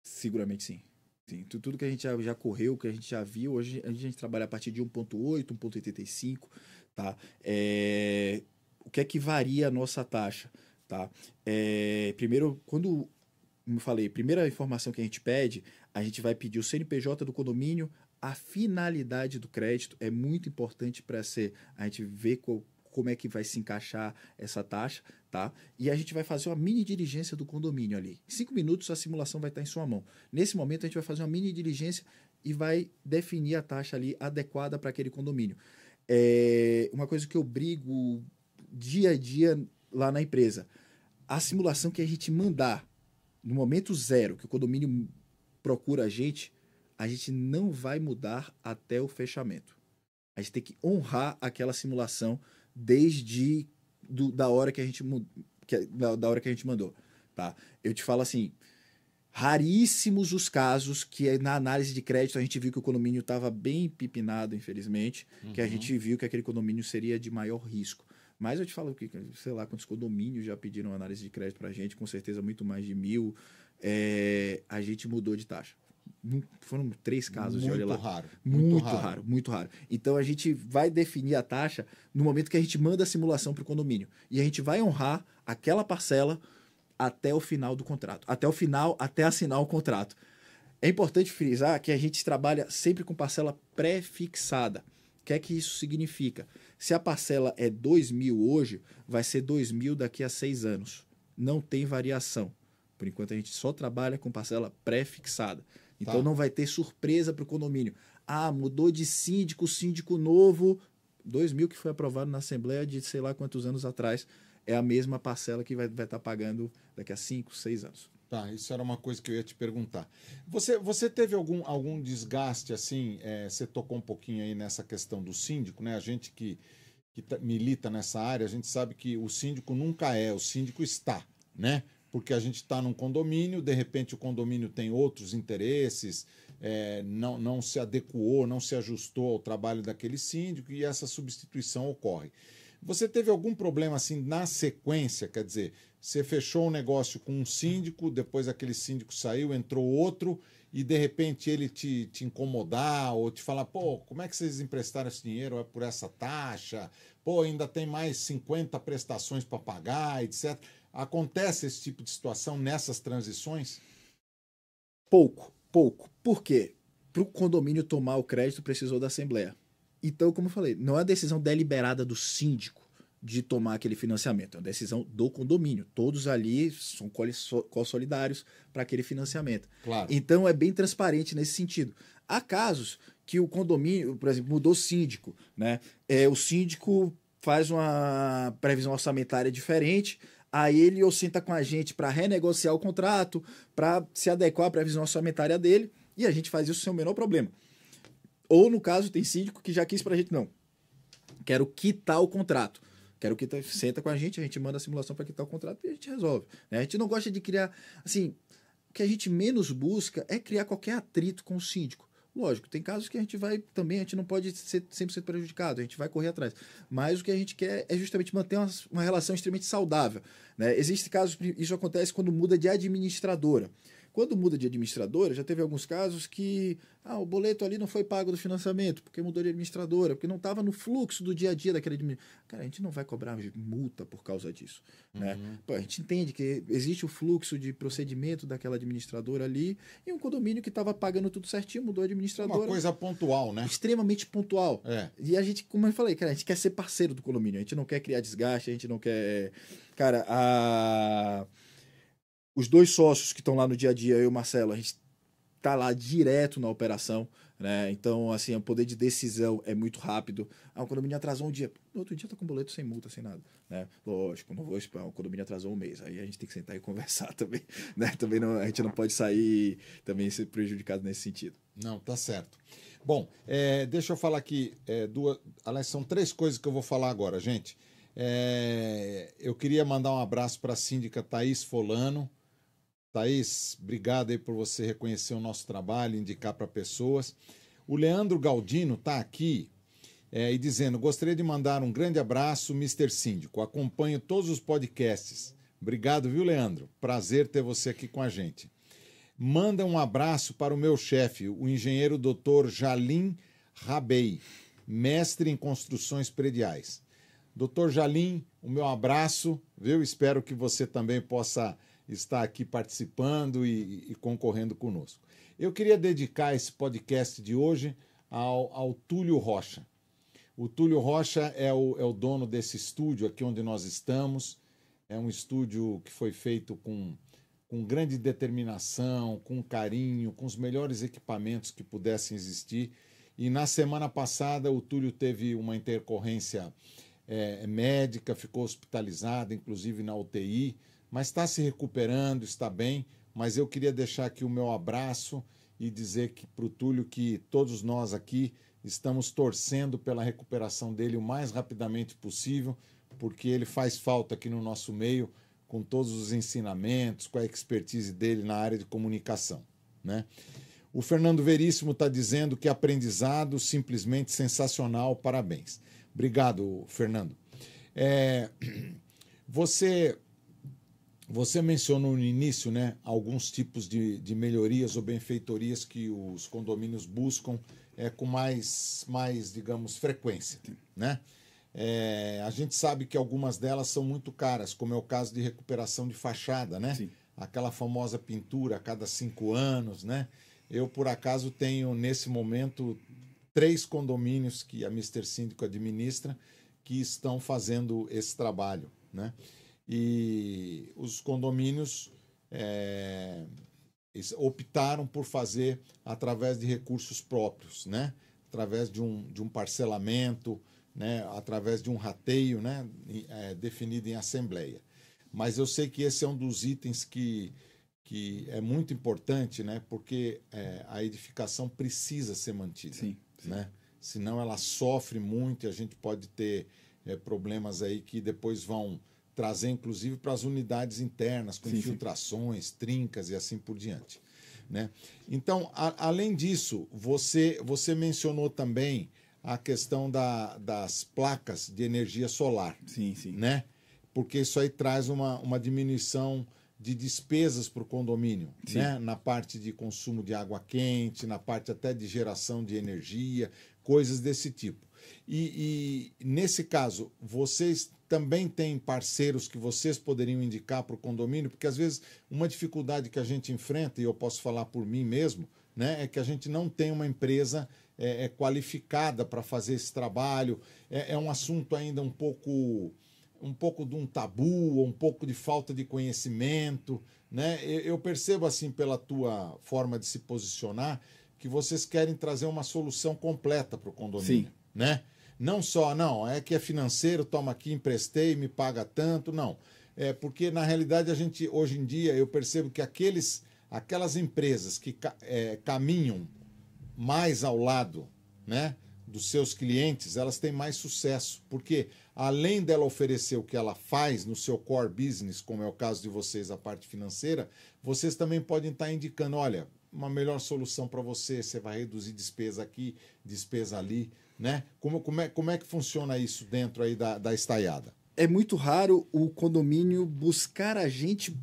Speaker 2: Seguramente sim. sim. Tudo que a gente já, já correu, que a gente já viu, hoje a gente trabalha a partir de 1,8, 1,85, tá? É... O que é que varia a nossa taxa? Tá? É... Primeiro, quando como eu falei, primeira informação que a gente pede, a gente vai pedir o CNPJ do condomínio, a finalidade do crédito é muito importante para ser a gente ver qual, como é que vai se encaixar essa taxa, tá? E a gente vai fazer uma mini diligência do condomínio ali. Em cinco minutos a simulação vai estar em sua mão. Nesse momento a gente vai fazer uma mini diligência e vai definir a taxa ali adequada para aquele condomínio. É uma coisa que eu brigo dia a dia lá na empresa. A simulação que a gente mandar no momento zero que o condomínio procura a gente, a gente não vai mudar até o fechamento. A gente tem que honrar aquela simulação desde do, da hora que a gente que, da, da hora que a gente mandou, tá? Eu te falo assim, raríssimos os casos que é na análise de crédito a gente viu que o condomínio estava bem pipinado, infelizmente, uhum. que a uhum. gente viu que aquele condomínio seria de maior risco. Mas eu te falo que, sei lá, quantos condomínios já pediram análise de crédito para a gente, com certeza muito mais de mil. É, a gente mudou de taxa. Foram três casos muito de olha lá. Raro, muito, muito raro. raro. Muito raro. Então a gente vai definir a taxa no momento que a gente manda a simulação para o condomínio. E a gente vai honrar aquela parcela até o final do contrato. Até o final, até assinar o contrato. É importante frisar que a gente trabalha sempre com parcela pré-fixada que é que isso significa? Se a parcela é 2 mil hoje, vai ser 2 mil daqui a seis anos. Não tem variação. Por enquanto a gente só trabalha com parcela pré-fixada. Então tá. não vai ter surpresa para o condomínio. Ah, mudou de síndico, síndico novo. 2 mil que foi aprovado na Assembleia de sei lá quantos anos atrás. É a mesma parcela que vai estar vai tá pagando daqui a 5, 6 anos. Tá,
Speaker 1: isso era uma coisa que eu ia te perguntar. Você, você teve algum, algum desgaste, assim, é, você tocou um pouquinho aí nessa questão do síndico, né? A gente que, que tá, milita nessa área, a gente sabe que o síndico nunca é, o síndico está, né? Porque a gente está num condomínio, de repente o condomínio tem outros interesses, é, não, não se adequou, não se ajustou ao trabalho daquele síndico e essa substituição ocorre. Você teve algum problema assim na sequência? Quer dizer, você fechou um negócio com um síndico, depois aquele síndico saiu, entrou outro, e de repente ele te, te incomodar ou te falar, pô, como é que vocês emprestaram esse dinheiro? É por essa taxa? Pô, ainda tem mais 50 prestações para pagar, etc. Acontece esse tipo de situação nessas transições?
Speaker 2: Pouco, pouco. Por quê? Para o condomínio tomar o crédito, precisou da Assembleia. Então, como eu falei, não é decisão deliberada do síndico de tomar aquele financiamento. É uma decisão do condomínio. Todos ali são co-solidários para aquele financiamento. Claro. Então é bem transparente nesse sentido. Há casos que o condomínio, por exemplo, mudou o síndico, né? É, o síndico faz uma previsão orçamentária diferente, aí ele ou senta com a gente para renegociar o contrato, para se adequar à previsão orçamentária dele, e a gente faz isso sem o menor problema. Ou no caso tem síndico que já quis para a gente não. Quero quitar o contrato Quero que tá, senta com a gente, a gente manda a simulação para quitar o contrato e a gente resolve. Né? A gente não gosta de criar. Assim, o que a gente menos busca é criar qualquer atrito com o síndico. Lógico, tem casos que a gente vai também, a gente não pode ser ser prejudicado, a gente vai correr atrás. Mas o que a gente quer é justamente manter uma, uma relação extremamente saudável. Né? Existem casos, isso acontece quando muda de administradora. Quando muda de administradora, já teve alguns casos que ah, o boleto ali não foi pago do financiamento, porque mudou de administradora, porque não estava no fluxo do dia a dia daquela administradora. Cara, a gente não vai cobrar multa por causa disso. Né? Uhum. Né? Pô, a gente entende que existe o fluxo de procedimento daquela administradora ali e um condomínio que estava pagando tudo certinho, mudou de administradora. Uma coisa pontual, né? Extremamente pontual. É. E a gente, como eu falei, cara, a gente quer ser parceiro do condomínio, a gente não quer criar desgaste, a gente não quer. Cara, a os dois sócios que estão lá no dia a dia, eu e o Marcelo, a gente está lá direto na operação. Né? Então, assim, o poder de decisão é muito rápido. Ah, o condomínio atrasou um dia. No outro dia tá com boleto sem multa, sem nada, né? Lógico, não vou esperar. O condomínio atrasou um mês. Aí a gente tem que sentar e *laughs* conversar também, né? Também não, a gente não pode sair também ser prejudicado nesse sentido. Não, tá certo. Bom,
Speaker 1: é, deixa eu falar aqui é, duas... Aliás, são três coisas que eu vou falar agora, gente. É, eu queria mandar um abraço para a síndica Thaís Folano, Thaís, obrigado aí por você reconhecer o nosso trabalho, indicar para pessoas. O Leandro Galdino está aqui é, e dizendo: gostaria de mandar um grande abraço, Mr. Síndico. Acompanho todos os podcasts. Obrigado, viu, Leandro? Prazer ter você aqui com a gente. Manda um abraço para o meu chefe, o engenheiro Dr. Jalim Rabei, mestre em construções prediais. Dr. Jalim, o meu abraço, viu? Espero que você também possa está aqui participando e, e concorrendo conosco. Eu queria dedicar esse podcast de hoje ao, ao Túlio Rocha. O Túlio Rocha é o, é o dono desse estúdio aqui onde nós estamos. É um estúdio que foi feito com, com grande determinação, com carinho, com os melhores equipamentos que pudessem existir. E na semana passada o Túlio teve uma intercorrência é, médica, ficou hospitalizado, inclusive na UTI mas está se recuperando, está bem. Mas eu queria deixar aqui o meu abraço e dizer que para o Túlio que todos nós aqui estamos torcendo pela recuperação dele o mais rapidamente possível, porque ele faz falta aqui no nosso meio com todos os ensinamentos, com a expertise dele na área de comunicação, né? O Fernando Veríssimo está dizendo que aprendizado simplesmente sensacional, parabéns. Obrigado, Fernando. É, *clears throat* você você mencionou no início né, alguns tipos de, de melhorias ou benfeitorias que os condomínios buscam é, com mais, mais, digamos, frequência. Né? É, a gente sabe que algumas delas são muito caras, como é o caso de recuperação de fachada, né? Sim. Aquela famosa pintura a cada cinco anos, né? Eu, por acaso, tenho nesse momento três condomínios que a Mister Síndico administra que estão fazendo esse trabalho, né? e os condomínios é, optaram por fazer através de recursos próprios, né? através de um, de um parcelamento, né? através de um rateio né? É, definido em assembleia. Mas eu sei que esse é um dos itens que, que é muito importante, né? porque é, a edificação precisa ser mantida. Sim, sim. Né? Senão ela sofre muito e a gente pode ter é, problemas aí que depois vão trazer inclusive para as unidades internas, com sim, infiltrações, sim. trincas e assim por diante. Né? Então, a, além disso, você, você mencionou também a questão da, das placas de energia solar. Sim, sim. Né? Porque isso aí traz uma, uma diminuição de despesas para o condomínio, né? na parte de consumo de água quente, na parte até de geração de energia, coisas desse tipo. E, e nesse caso, vocês também têm parceiros que vocês poderiam indicar para o condomínio? Porque às vezes uma dificuldade que a gente enfrenta, e eu posso falar por mim mesmo, né, é que a gente não tem uma empresa é, é qualificada para fazer esse trabalho. É, é um assunto ainda um pouco um pouco de um tabu, um pouco de falta de conhecimento, né? Eu percebo assim pela tua forma de se posicionar que vocês querem trazer uma solução completa para o condomínio. Sim né? Não só, não, é que é financeiro, toma aqui, emprestei, me paga tanto, não. É porque, na realidade, a gente, hoje em dia, eu percebo que aqueles, aquelas empresas que é, caminham mais ao lado, né? dos seus clientes, elas têm mais sucesso, porque além dela oferecer o que ela faz no seu core business, como é o caso de vocês, a parte financeira, vocês também podem estar tá indicando, olha, uma melhor solução para você, você vai reduzir despesa aqui, despesa ali né? Como, como, é, como é que funciona isso dentro aí da, da estaiada? É muito
Speaker 2: raro o condomínio buscar a gente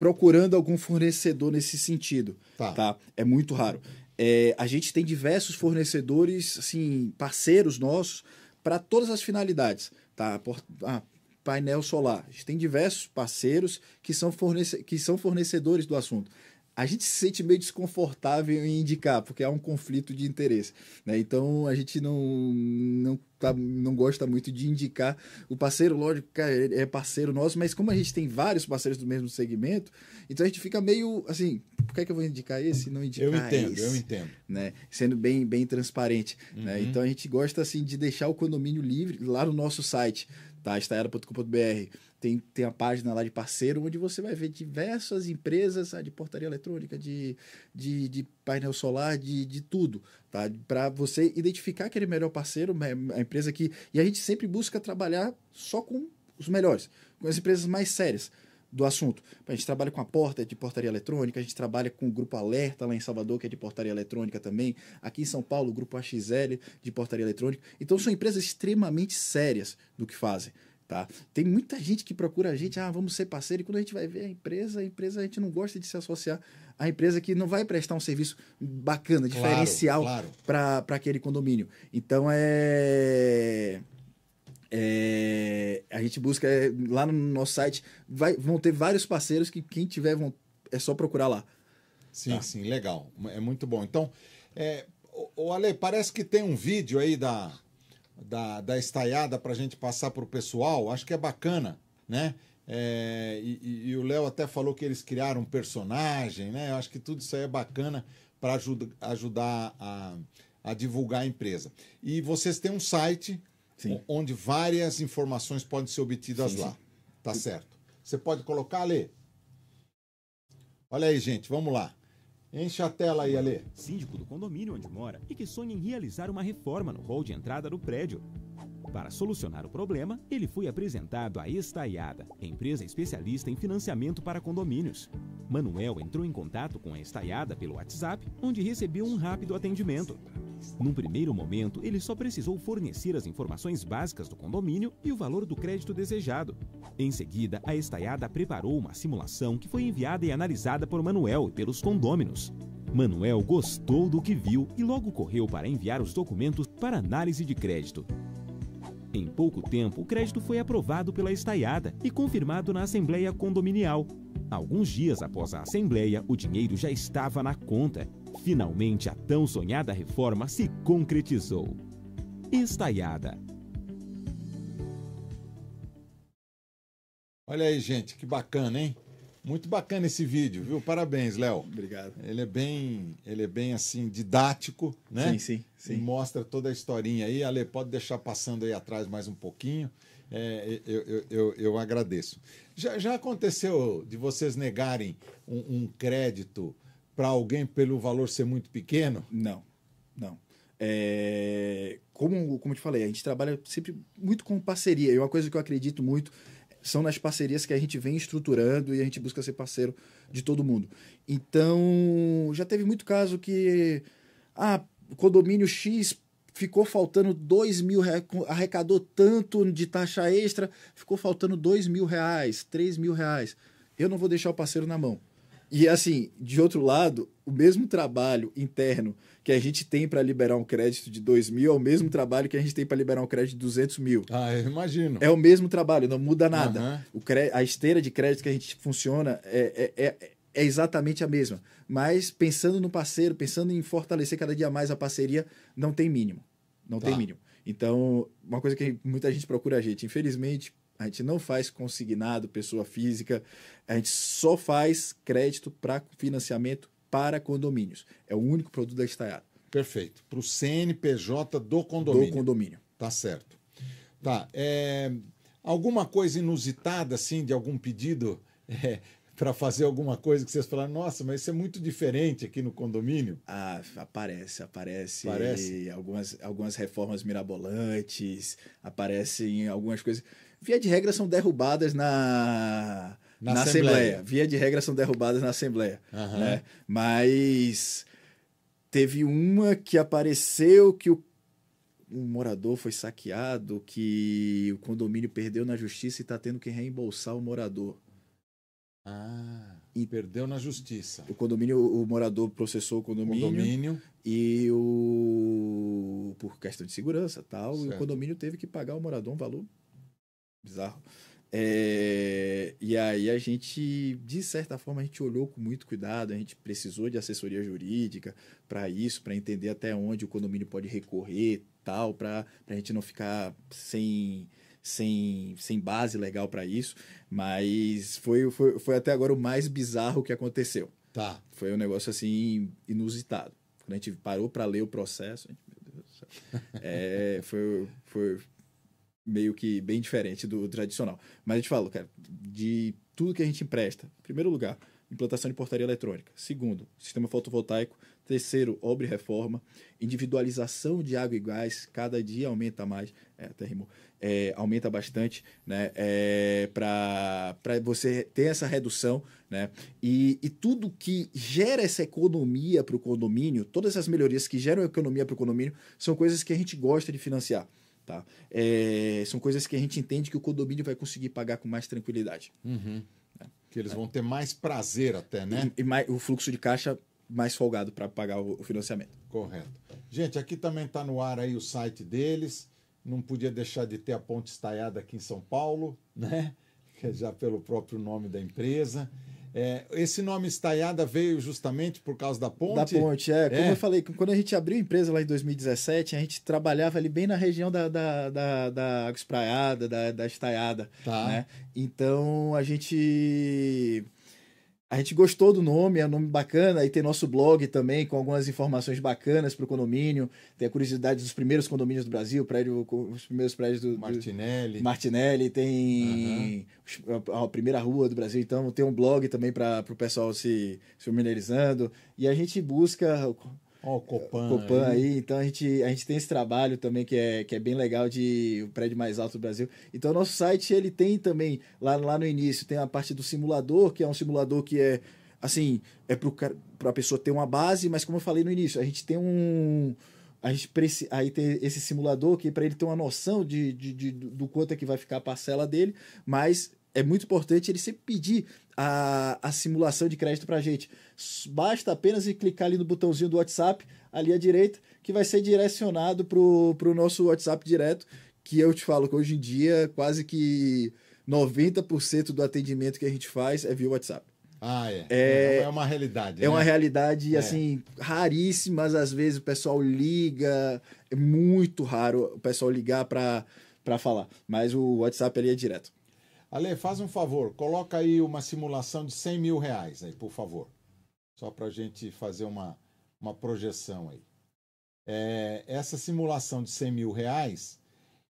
Speaker 2: procurando algum fornecedor nesse sentido. Tá. tá? É muito raro. É, a gente tem diversos fornecedores, assim, parceiros nossos para todas as finalidades. Tá? Por, ah, painel solar. A gente tem diversos parceiros que são, fornece, que são fornecedores do assunto a gente se sente meio desconfortável em indicar, porque há um conflito de interesse. Né? Então a gente não, não, tá, não gosta muito de indicar. O parceiro, lógico, é parceiro nosso, mas como a gente tem vários parceiros do mesmo segmento, então a gente fica meio assim: por que, é que eu vou indicar esse e não indicar esse? Eu entendo, esse? eu entendo. Né? Sendo bem, bem transparente. Né? Uhum. Né? Então a gente gosta assim de deixar o condomínio livre lá no nosso site, tá? estaera.com.br tem, tem a página lá de parceiro, onde você vai ver diversas empresas de portaria eletrônica, de, de, de painel solar, de, de tudo, tá? Para você identificar aquele é melhor parceiro, a empresa que. E a gente sempre busca trabalhar só com os melhores, com as empresas mais sérias do assunto. A gente trabalha com a Porta, é de portaria eletrônica, a gente trabalha com o Grupo Alerta lá em Salvador, que é de portaria eletrônica também. Aqui em São Paulo, o Grupo AXL, de portaria eletrônica. Então, são empresas extremamente sérias do que fazem. Tá? Tem muita gente que procura a gente, ah, vamos ser parceiro, e quando a gente vai ver a empresa, a empresa a gente não gosta de se associar à empresa que não vai prestar um serviço bacana, claro, diferencial claro. para aquele condomínio. Então é. É, a gente busca é, lá no nosso site. Vai, vão ter vários parceiros que quem tiver vão, é só procurar lá. Sim, tá? sim, legal. É muito bom. Então, é, o, o Ale, parece
Speaker 1: que tem um vídeo aí da, da, da estaiada para a gente passar para o pessoal, acho que é bacana, né? É, e, e, o Léo até falou que eles criaram um personagem, né? Eu acho que tudo isso aí é bacana para ajuda, ajudar a, a divulgar a empresa. E vocês têm um site sim. onde várias informações podem ser obtidas sim, lá. Sim. Tá certo. Você pode colocar, Lê? Olha aí, gente, vamos lá. Enche a tela aí, Alê. Síndico do condomínio onde mora e que sonha em realizar uma reforma no hall de entrada do prédio. Para solucionar o problema, ele foi
Speaker 2: apresentado à Estaiada, empresa especialista em financiamento para condomínios. Manuel entrou em contato com a Estaiada pelo WhatsApp, onde recebeu um rápido atendimento. Num
Speaker 1: primeiro momento, ele só precisou fornecer as informações básicas do condomínio e o valor do crédito desejado. Em seguida, a Estaiada preparou uma simulação que foi enviada e analisada por Manuel e pelos condôminos. Manuel gostou do que viu e logo correu para enviar os documentos para análise de crédito. Em pouco tempo, o crédito foi aprovado pela estaiada e confirmado na Assembleia Condominial. Alguns dias após a Assembleia, o dinheiro já estava na conta. Finalmente, a tão sonhada reforma se concretizou. Estaiada. Olha aí, gente, que bacana, hein? Muito bacana esse vídeo, viu? Parabéns, Léo. Obrigado. Ele é bem, ele é bem assim didático, né? Sim, sim, sim. E mostra toda a historinha aí. Ale, pode deixar passando aí atrás mais um pouquinho. É, eu, eu, eu, eu, agradeço. Já, já aconteceu de vocês negarem um, um
Speaker 2: crédito para alguém pelo valor ser muito pequeno? Não, não. É, como, como eu te falei, a gente trabalha sempre muito com parceria. É uma coisa que eu acredito muito são nas parcerias que a gente vem estruturando e a gente busca ser parceiro de todo mundo. Então, já teve muito caso que. Ah, condomínio X ficou faltando dois mil reais, arrecadou tanto de taxa extra, ficou faltando dois mil reais, três mil reais. Eu não vou deixar o parceiro na mão. E assim, de outro lado, o mesmo trabalho interno que a gente tem para liberar um crédito de 2 mil é o mesmo trabalho que a gente tem para liberar um crédito de 200 mil. Ah, eu imagino. É o mesmo trabalho, não muda nada. Uhum. O cre... A esteira de crédito que a gente funciona é, é, é, é exatamente a mesma. Mas pensando no parceiro, pensando em fortalecer cada dia mais a parceria, não tem mínimo. Não tá. tem mínimo. Então, uma coisa que muita gente procura a gente, infelizmente, a gente não faz consignado, pessoa física, a gente só faz crédito para financiamento para condomínios. É o único produto da Estaiada. Perfeito. Para o CNPJ do condomínio. Do condomínio. Tá certo. Tá. É, alguma
Speaker 1: coisa inusitada, assim, de algum pedido *laughs* é, para fazer alguma coisa que vocês falaram,
Speaker 2: nossa, mas isso é muito diferente aqui no condomínio? Ah, aparece, aparece. Aparece. Algumas, algumas reformas mirabolantes, aparecem algumas coisas. Via de regra, são derrubadas na na, na Assembleia. Assembleia. Via de regra são derrubadas na Assembleia. Uhum. Né? Mas teve uma que apareceu que o um morador foi saqueado, que o condomínio perdeu na justiça e está tendo que reembolsar o morador. Ah, e perdeu na justiça. O condomínio, o morador processou o condomínio. condomínio. E o. Por questão de segurança tal. Certo. E o condomínio teve que pagar o morador um valor bizarro. É, e aí a gente, de certa forma, a gente olhou com muito cuidado, a gente precisou de assessoria jurídica para isso, para entender até onde o condomínio pode recorrer tal, para a gente não ficar sem, sem, sem base legal para isso. Mas foi, foi, foi até agora o mais bizarro que aconteceu. Tá. Foi um negócio assim inusitado. Quando a gente parou para ler o processo, a gente, meu Deus do céu. É, foi, foi meio que bem diferente do tradicional. Mas a gente fala, cara, de tudo que a gente empresta, em primeiro lugar, implantação de portaria eletrônica. Segundo, sistema fotovoltaico. Terceiro, obra e reforma. Individualização de água e gás, cada dia aumenta mais. É, até rimou. É, aumenta bastante, né? É, Para você ter essa redução, né? E, e tudo que gera essa economia para o condomínio, todas essas melhorias que geram economia para o condomínio, são coisas que a gente gosta de financiar. Tá? É, são coisas que a gente entende que o condomínio vai conseguir pagar com mais tranquilidade. Uhum. Né? Que eles é. vão ter mais prazer até, né? E, e mais, o fluxo de caixa mais folgado para pagar o, o, financiamento. Correto.
Speaker 1: Gente, aqui também está no ar aí o site deles. Não podia deixar de ter a ponte estaiada aqui em São Paulo, né?
Speaker 2: *laughs* Que é já pelo próprio nome da empresa.
Speaker 1: É, esse nome Estaiada
Speaker 2: veio justamente por causa da ponte? Da ponte, é. Como é. eu falei, quando a gente abriu a empresa lá em 2017, a gente trabalhava ali bem na região da, da, da, da Água Espraiada, da, da Estaiada. Tá. Né? Então, a gente a gente gostou do nome, é um nome bacana, e tem nosso blog também com algumas informações bacanas para o condomínio, tem a curiosidade dos primeiros condomínios do Brasil, prédio, os primeiros prédios do Martinelli. Do Martinelli, tem uhum. a primeira rua do Brasil, então tem um blog também para o pessoal se, se familiarizando. E a gente busca Ó, o Copan. É, Copan aí. aí. Então a gente, a gente tem esse trabalho também que é, que é bem legal de o prédio mais alto do Brasil. Então o nosso site ele tem também, lá, lá no início, tem a parte do simulador, que é um simulador que é assim, é para a pessoa ter uma base, mas como eu falei no início, a gente tem um. A gente precisa aí tem esse simulador que é para ele ter uma noção de, de, de, do quanto é que vai ficar a parcela dele, mas é muito importante ele sempre pedir a, a simulação de crédito para a gente. Basta apenas clicar ali no botãozinho do WhatsApp, ali à direita, que vai ser direcionado para o nosso WhatsApp direto, que eu te falo que hoje em dia quase que 90% do atendimento que a gente faz é via WhatsApp. Ah, é. é. É, é uma
Speaker 1: realidade. É né? uma realidade, é. assim,
Speaker 2: raríssimas. Às vezes o pessoal liga, é muito raro o pessoal ligar para falar. Mas o WhatsApp ali é direto.
Speaker 1: Ale, faz um favor, coloca aí uma simulação de 100 mil reais aí, por favor. Só para a gente fazer uma, uma projeção aí. É, essa simulação de 100 mil reais,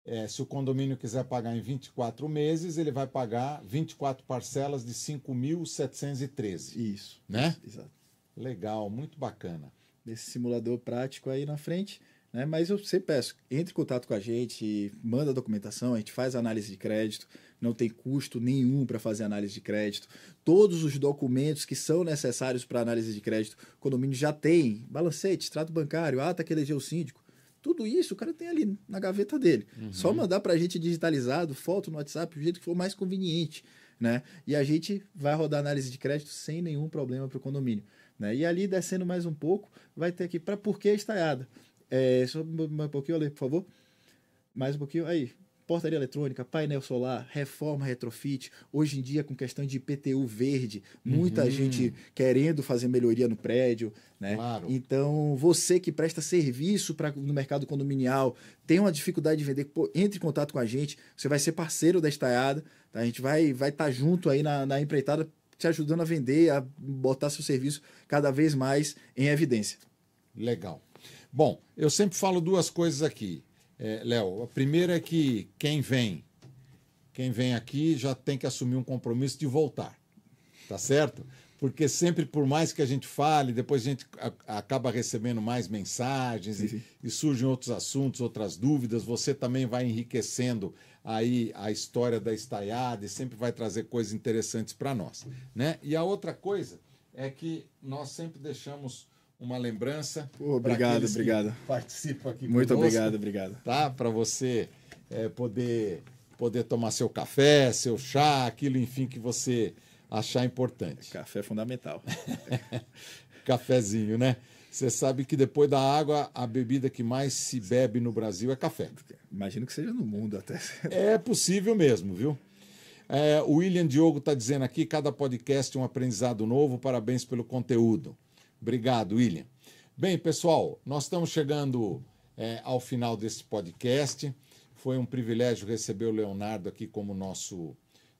Speaker 1: é, se o condomínio quiser pagar em 24 meses, ele vai pagar 24 parcelas de 5.713. Isso.
Speaker 2: Né? Exato. Legal, muito bacana. Nesse simulador prático aí na frente. Né? Mas eu sempre peço, entre em contato com a gente, manda a documentação, a gente faz análise de crédito, não tem custo nenhum para fazer análise de crédito. Todos os documentos que são necessários para análise de crédito, o condomínio já tem, balancete, extrato bancário, ata que elegeu o síndico, tudo isso o cara tem ali na gaveta dele. Uhum. Só mandar para a gente digitalizado, foto no WhatsApp, do jeito que for mais conveniente. Né? E a gente vai rodar análise de crédito sem nenhum problema para o condomínio. Né? E ali, descendo mais um pouco, vai ter aqui para por que estaiada. É, só mais um pouquinho, olha, por favor. Mais um pouquinho. Aí, portaria eletrônica, painel solar, reforma retrofit, hoje em dia com questão de IPTU verde, muita uhum. gente querendo fazer melhoria no prédio, né? Claro. Então, você que presta serviço pra, no mercado condominial, tem uma dificuldade de vender, pô, entre em contato com a gente, você vai ser parceiro da estaiada, tá? A gente vai vai estar tá junto aí na, na empreitada, te ajudando a vender, a botar seu serviço cada vez mais em evidência. Legal. Bom, eu sempre falo duas coisas aqui,
Speaker 1: é, Léo. A primeira é que quem vem, quem vem aqui já tem que assumir um compromisso de voltar, tá certo? Porque sempre, por mais que a gente fale, depois a gente acaba recebendo mais mensagens e, e, surgem outros assuntos, outras dúvidas. Você também vai enriquecendo aí a história da estaiada e sempre vai trazer coisas interessantes para nós, né? E a outra coisa é que nós sempre deixamos uma lembrança. Pô, obrigado, obrigado. Participa aqui. Muito conosco, obrigado, obrigado. Tá? Para você é, poder poder tomar seu café, seu chá, aquilo, enfim, que você achar importante. É, café é fundamental. *laughs* Cafézinho, né? Você sabe que depois da água, a bebida que mais se bebe no Brasil é café. Imagino que seja no mundo até. É possível mesmo, viu? É, o William Diogo está dizendo aqui: cada podcast é um aprendizado novo, parabéns pelo conteúdo. Obrigado, William. Bem, pessoal, nós estamos chegando é, ao final desse podcast. Foi um privilégio receber o Leonardo aqui como nosso,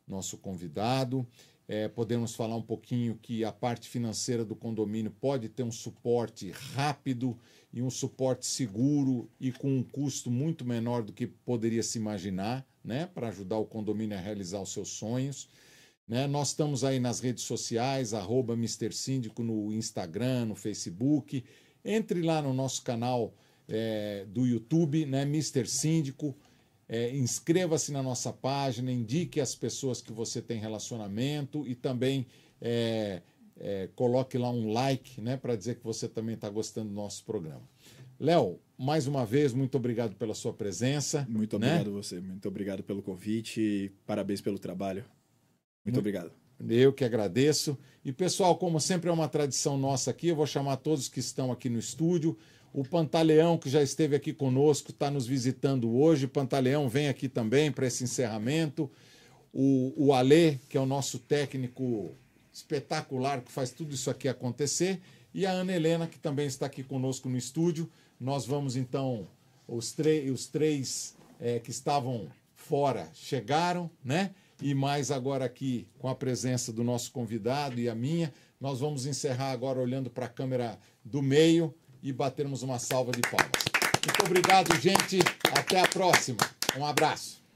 Speaker 1: nosso convidado. É, podemos falar um pouquinho que a parte financeira do condomínio pode ter um suporte rápido e um suporte seguro e com um custo muito menor do que poderia se imaginar, né, para ajudar o condomínio a realizar os seus sonhos. Né? Nós estamos aí nas redes sociais, arroba Mister Síndico no Instagram, no Facebook. Entre lá no nosso canal é, do YouTube, né? Mister Síndico. É, Inscreva-se na nossa página, indique as pessoas que você tem relacionamento e também é, é coloque lá um like né? para dizer que você também está gostando do nosso programa. Léo, mais uma vez, muito obrigado pela sua presença. Muito né? obrigado né? você, muito obrigado pelo convite e parabéns pelo trabalho. Muito obrigado. Eu que agradeço. E pessoal, como sempre é uma tradição nossa aqui, eu vou chamar todos que estão aqui no estúdio. O Pantaleão, que já esteve aqui conosco, está nos visitando hoje. Pantaleão, vem aqui também para esse encerramento. O, o Alê, que é o nosso técnico espetacular, que faz tudo isso aqui acontecer. E a Ana Helena, que também está aqui conosco no estúdio. Nós vamos, então, os, os três é, que estavam fora chegaram, né? e mais agora aqui com a presença do nosso convidado e a minha. Nós vamos encerrar agora olhando para a câmera do meio e batermos uma salva de palmas. Muito obrigado, gente. Até a próxima. Um abraço.